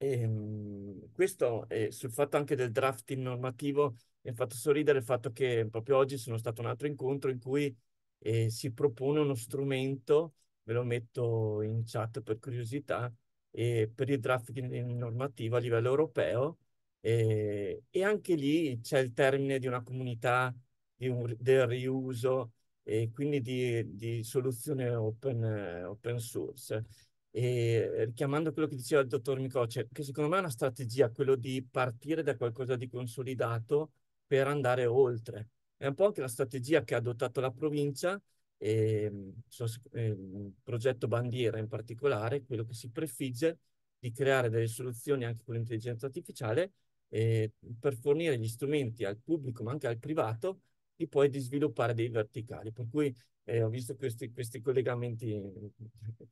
Ehm, questo è sul fatto anche del drafting normativo mi ha fatto sorridere il fatto che proprio oggi sono stato a un altro incontro in cui eh, si propone uno strumento, ve lo metto in chat per curiosità, eh, per il drafting normativo a livello europeo eh, e anche lì c'è il termine di una comunità di un, del riuso e quindi di, di soluzione open, open source richiamando quello che diceva il dottor Micoce, cioè, che secondo me è una strategia, quello di partire da qualcosa di consolidato per andare oltre. È un po' anche la strategia che ha adottato la provincia, e, ehm, so, eh, progetto bandiera in particolare, quello che si prefigge di creare delle soluzioni anche con l'intelligenza artificiale eh, per fornire gli strumenti al pubblico ma anche al privato di poi di sviluppare dei verticali. Per cui eh, ho visto questi, questi, collegamenti,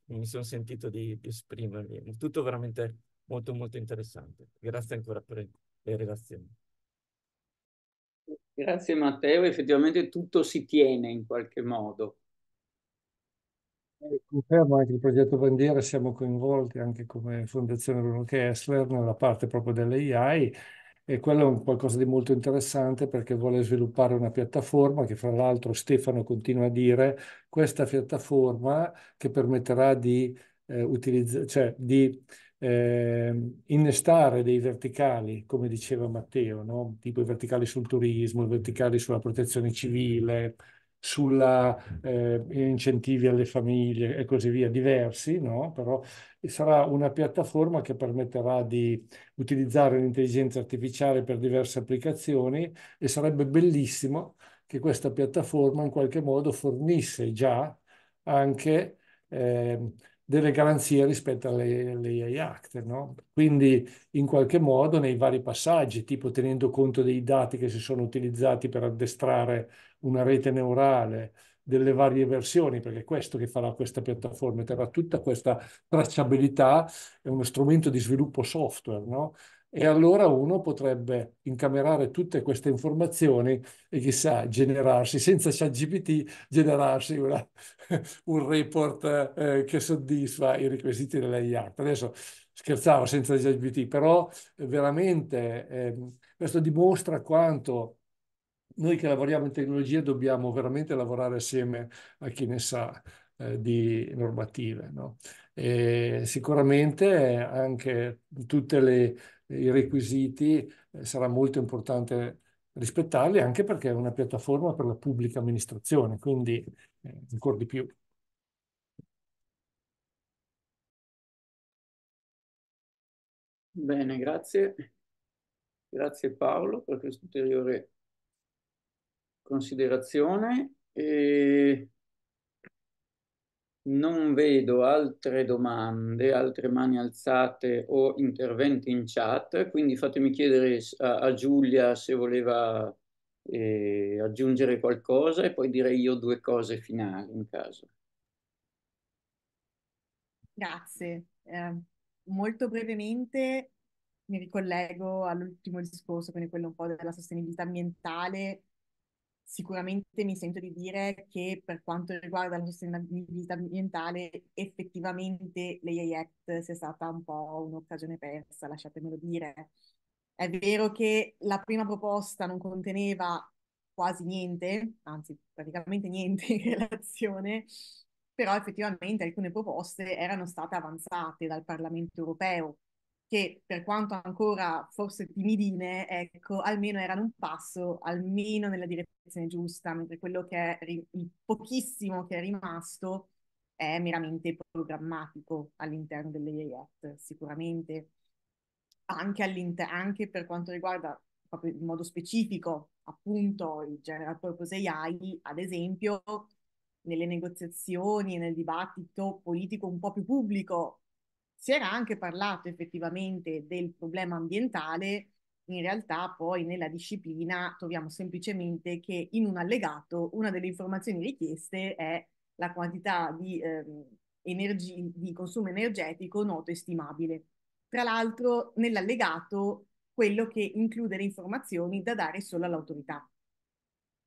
mi sono sentito di, di esprimerli. Tutto veramente molto molto interessante. Grazie ancora per le relazioni. Grazie Matteo, effettivamente tutto si tiene in qualche modo. Eh, confermo anche il progetto Bandiera, siamo coinvolti anche come Fondazione Bruno Kessler nella parte proprio delle AI e quello è un qualcosa di molto interessante perché vuole sviluppare una piattaforma che fra l'altro Stefano continua a dire, questa piattaforma che permetterà di, eh, utilizz- cioè, di eh, innestare dei verticali, come diceva Matteo, no? tipo i verticali sul turismo, i verticali sulla protezione civile, sulla eh, incentivi alle famiglie e così via, diversi, no? però sarà una piattaforma che permetterà di utilizzare l'intelligenza artificiale per diverse applicazioni e sarebbe bellissimo che questa piattaforma in qualche modo fornisse già anche... Eh, delle garanzie rispetto alle, alle AI Act. No? Quindi in qualche modo nei vari passaggi, tipo tenendo conto dei dati che si sono utilizzati per addestrare una rete neurale, delle varie versioni, perché è questo che farà questa piattaforma, terrà tutta questa tracciabilità, è uno strumento di sviluppo software, no? e allora uno potrebbe incamerare tutte queste informazioni e chissà generarsi, senza ChatGPT, generarsi una, un report eh, che soddisfa i requisiti dell'IART. Adesso scherzavo senza ChatGPT, però eh, veramente eh, questo dimostra quanto noi che lavoriamo in tecnologia dobbiamo veramente lavorare assieme a chi ne sa eh, di normative. No? sicuramente anche tutte le i requisiti, eh, sarà molto importante rispettarli anche perché è una piattaforma per la pubblica amministrazione, quindi eh, ancora di più. Bene, grazie. Grazie Paolo per questa ulteriore considerazione. E non vedo altre domande, altre mani alzate o interventi in chat, quindi fatemi chiedere a, a Giulia se voleva eh, aggiungere qualcosa e poi direi io due cose finali in caso. Grazie. Eh, molto brevemente mi ricollego all'ultimo discorso, quindi quello un po' della sostenibilità ambientale sicuramente mi sento di dire che per quanto riguarda la sostenibilità ambientale, effettivamente l'AI Act sia stata un po' un'occasione persa, lasciatemelo dire. È vero che la prima proposta non conteneva quasi niente, anzi praticamente niente in relazione, però effettivamente alcune proposte erano state avanzate dal Parlamento europeo, che per quanto ancora forse timidine, ecco, almeno erano un passo, almeno nella direzione giusta, mentre quello che è il pochissimo che è rimasto è meramente programmatico all'interno delle layout, sicuramente. Anche, anche per quanto riguarda proprio in modo specifico, appunto, il general purpose AI, ad esempio, nelle negoziazioni e nel dibattito politico un po' più pubblico si era anche parlato effettivamente del problema ambientale, in realtà poi nella disciplina troviamo semplicemente che in un allegato una delle informazioni richieste è la quantità di, ehm, energi- di consumo energetico noto e stimabile. Tra l'altro nell'allegato quello che include le informazioni da dare solo all'autorità.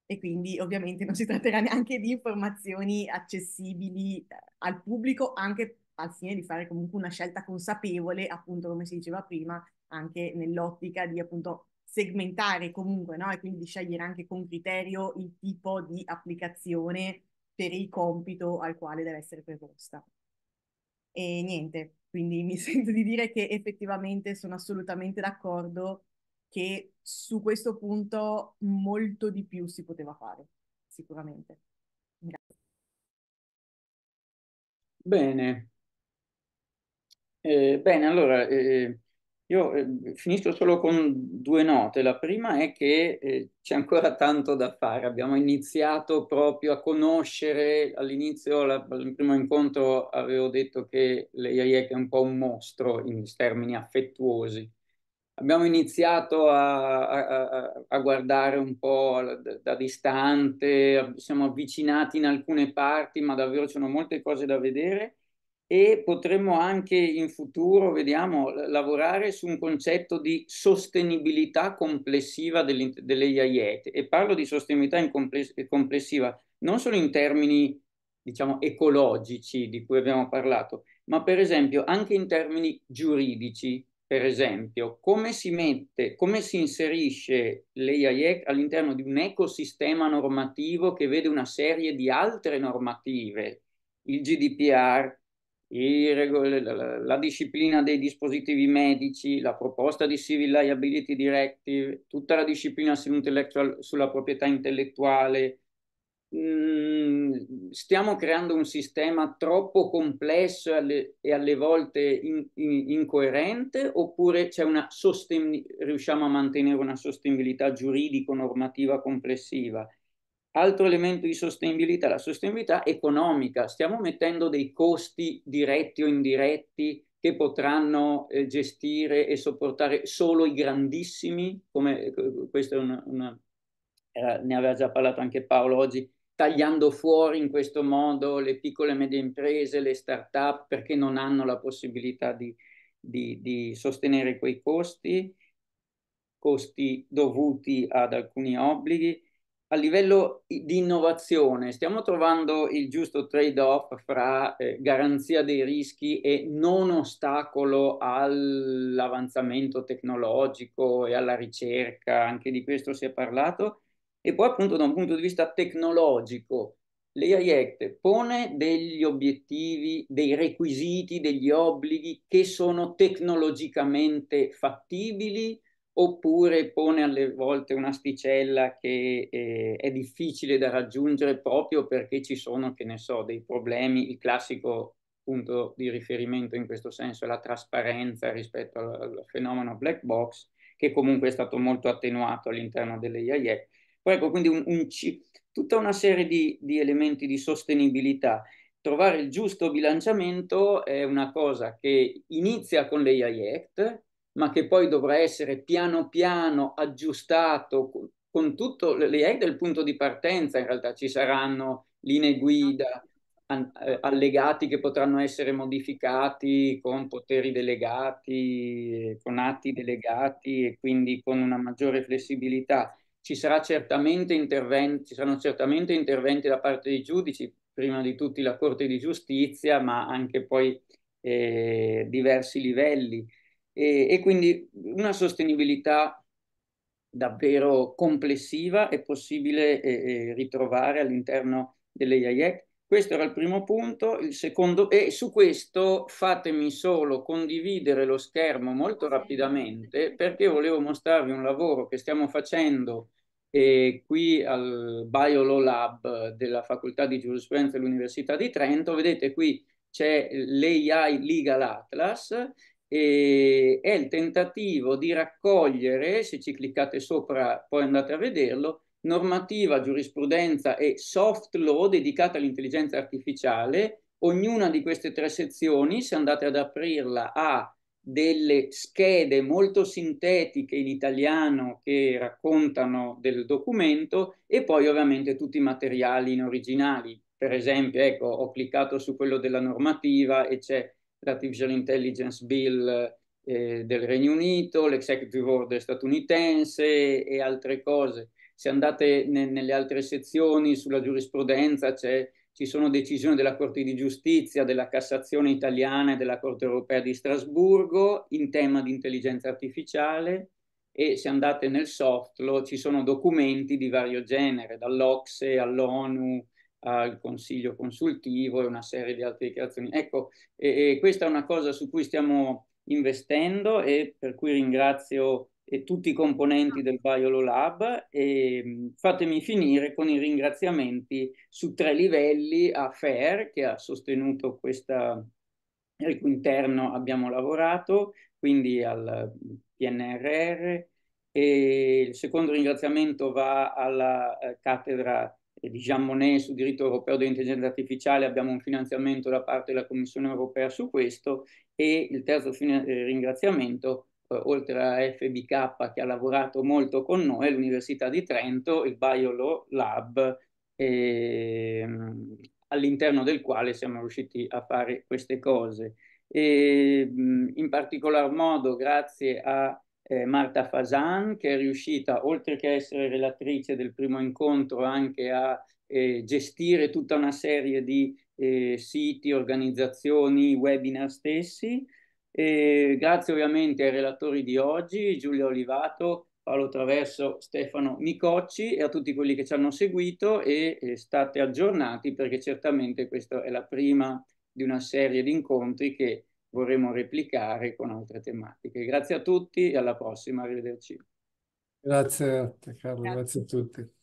E quindi ovviamente non si tratterà neanche di informazioni accessibili eh, al pubblico anche al fine di fare comunque una scelta consapevole, appunto come si diceva prima, anche nell'ottica di appunto segmentare comunque, no? E quindi di scegliere anche con criterio il tipo di applicazione per il compito al quale deve essere preposta. E niente, quindi mi sento di dire che effettivamente sono assolutamente d'accordo che su questo punto molto di più si poteva fare, sicuramente. Grazie. Bene, eh, bene, allora eh, eh, io eh, finisco solo con due note. La prima è che eh, c'è ancora tanto da fare. Abbiamo iniziato proprio a conoscere all'inizio, al primo incontro avevo detto che l'EIEC è un po' un mostro in termini affettuosi. Abbiamo iniziato a, a, a guardare un po' da, da distante, siamo avvicinati in alcune parti, ma davvero ci sono molte cose da vedere e potremmo anche in futuro, vediamo, lavorare su un concetto di sostenibilità complessiva delle IAIET e parlo di sostenibilità compless eh, complessiva non solo in termini diciamo ecologici di cui abbiamo parlato, ma per esempio anche in termini giuridici, per esempio, come si mette, come si inserisce l'EIAIEC all'interno di un ecosistema normativo che vede una serie di altre normative, il GDPR, la, disciplina dei dispositivi medici, la proposta di Civil Liability Directive, tutta la disciplina sulla proprietà intellettuale. Mm, stiamo creando un sistema troppo complesso e alle volte in, in, incoerente oppure sosten- riusciamo a mantenere una sostenibilità giuridico-normativa complessiva? Altro elemento di sostenibilità, la sostenibilità economica. Stiamo mettendo dei costi diretti o indiretti che potranno eh, gestire e sopportare solo i grandissimi, come eh, questo è una, una era, ne aveva già parlato anche Paolo oggi, tagliando fuori in questo modo le piccole e medie imprese, le start-up, perché non hanno la possibilità di, di, di sostenere quei costi, costi dovuti ad alcuni obblighi a livello di innovazione stiamo trovando il giusto trade-off fra eh, garanzia dei rischi e non ostacolo all'avanzamento tecnologico e alla ricerca, anche di questo si è parlato, e poi appunto da un punto di vista tecnologico. L'AI Act pone degli obiettivi, dei requisiti, degli obblighi che sono tecnologicamente fattibili, oppure pone alle volte un'asticella che eh, è difficile da raggiungere proprio perché ci sono, che ne so, dei problemi, il classico punto di riferimento in questo senso è la trasparenza rispetto al, al fenomeno black box, che comunque è stato molto attenuato all'interno delle IAIEC. Poi ecco, quindi un, un, tutta una serie di, di elementi di sostenibilità trovare il giusto bilanciamento è una cosa che inizia con le Act, ma che poi dovrà essere piano piano aggiustato con tutto l'idea del punto di partenza in realtà ci saranno linee guida eh, allegati che potranno essere modificati con poteri delegati, con atti delegati e quindi con una maggiore flessibilità. Ci, sarà certamente ci saranno certamente interventi da parte dei giudici, prima di tutti la Corte di Giustizia, ma anche poi eh, diversi livelli e, e quindi una sostenibilità davvero complessiva è possibile eh, eh ritrovare all'interno delle IAEC. Questo era il primo punto, il secondo, e su questo fatemi solo condividere lo schermo molto rapidamente perché volevo mostrarvi un lavoro che stiamo facendo eh, qui al Biolaw Lab della Facoltà di Giurisprudenza dell'Università di Trento. Vedete qui c'è l'AI Legal Atlas e è il tentativo di raccogliere, se ci cliccate sopra poi andate a vederlo, normativa, giurisprudenza e soft law dedicata all'intelligenza artificiale. Ognuna di queste tre sezioni, se andate ad aprirla, ha delle schede molto sintetiche in italiano che raccontano del documento e poi ovviamente tutti i materiali in originali. Per esempio, ecco, ho cliccato su quello della normativa e c'è l'Artificial Intelligence Bill eh, del Regno Unito, l'Executive Order statunitense e altre cose. Se andate ne, nelle altre sezioni sulla giurisprudenza ci sono decisioni della Corte di Giustizia, della Cassazione italiana e della Corte europea di Strasburgo in tema di intelligenza artificiale e se andate nel soft law ci sono documenti di vario genere, dall'Ocse all'ONU, al consiglio consultivo e una serie di altre dichiarazioni. Ecco, e, e questa è una cosa su cui stiamo investendo e per cui ringrazio eh, tutti i componenti del BioLab e mm, fatemi finire con i ringraziamenti su tre livelli a FAIR che ha sostenuto questa al cui interno abbiamo lavorato, quindi al mm, PNRR e il secondo ringraziamento va alla eh, cattedra di Jean Monnet sul diritto europeo dell'intelligenza artificiale, abbiamo un finanziamento da parte della Commissione europea su questo e il terzo eh, ringraziamento, eh, oltre a FBK che ha lavorato molto con noi, è l'Università di Trento, il Biolo Lab, eh, all'interno del quale siamo riusciti a fare queste cose. E, in particolar modo grazie a eh, Marta Fasan, che è riuscita, oltre che essere relatrice del primo incontro, anche a eh, gestire tutta una serie di eh, siti, organizzazioni, webinar stessi. E grazie ovviamente ai relatori di oggi, Giulio Olivato, Paolo Traverso, Stefano Micocci e a tutti quelli che ci hanno seguito e, e eh, state aggiornati perché certamente questa è la prima di una serie di incontri che vorremmo replicare con altre tematiche. Grazie a tutti e alla prossima, arrivederci. Grazie a te Carlo, grazie, grazie a tutti.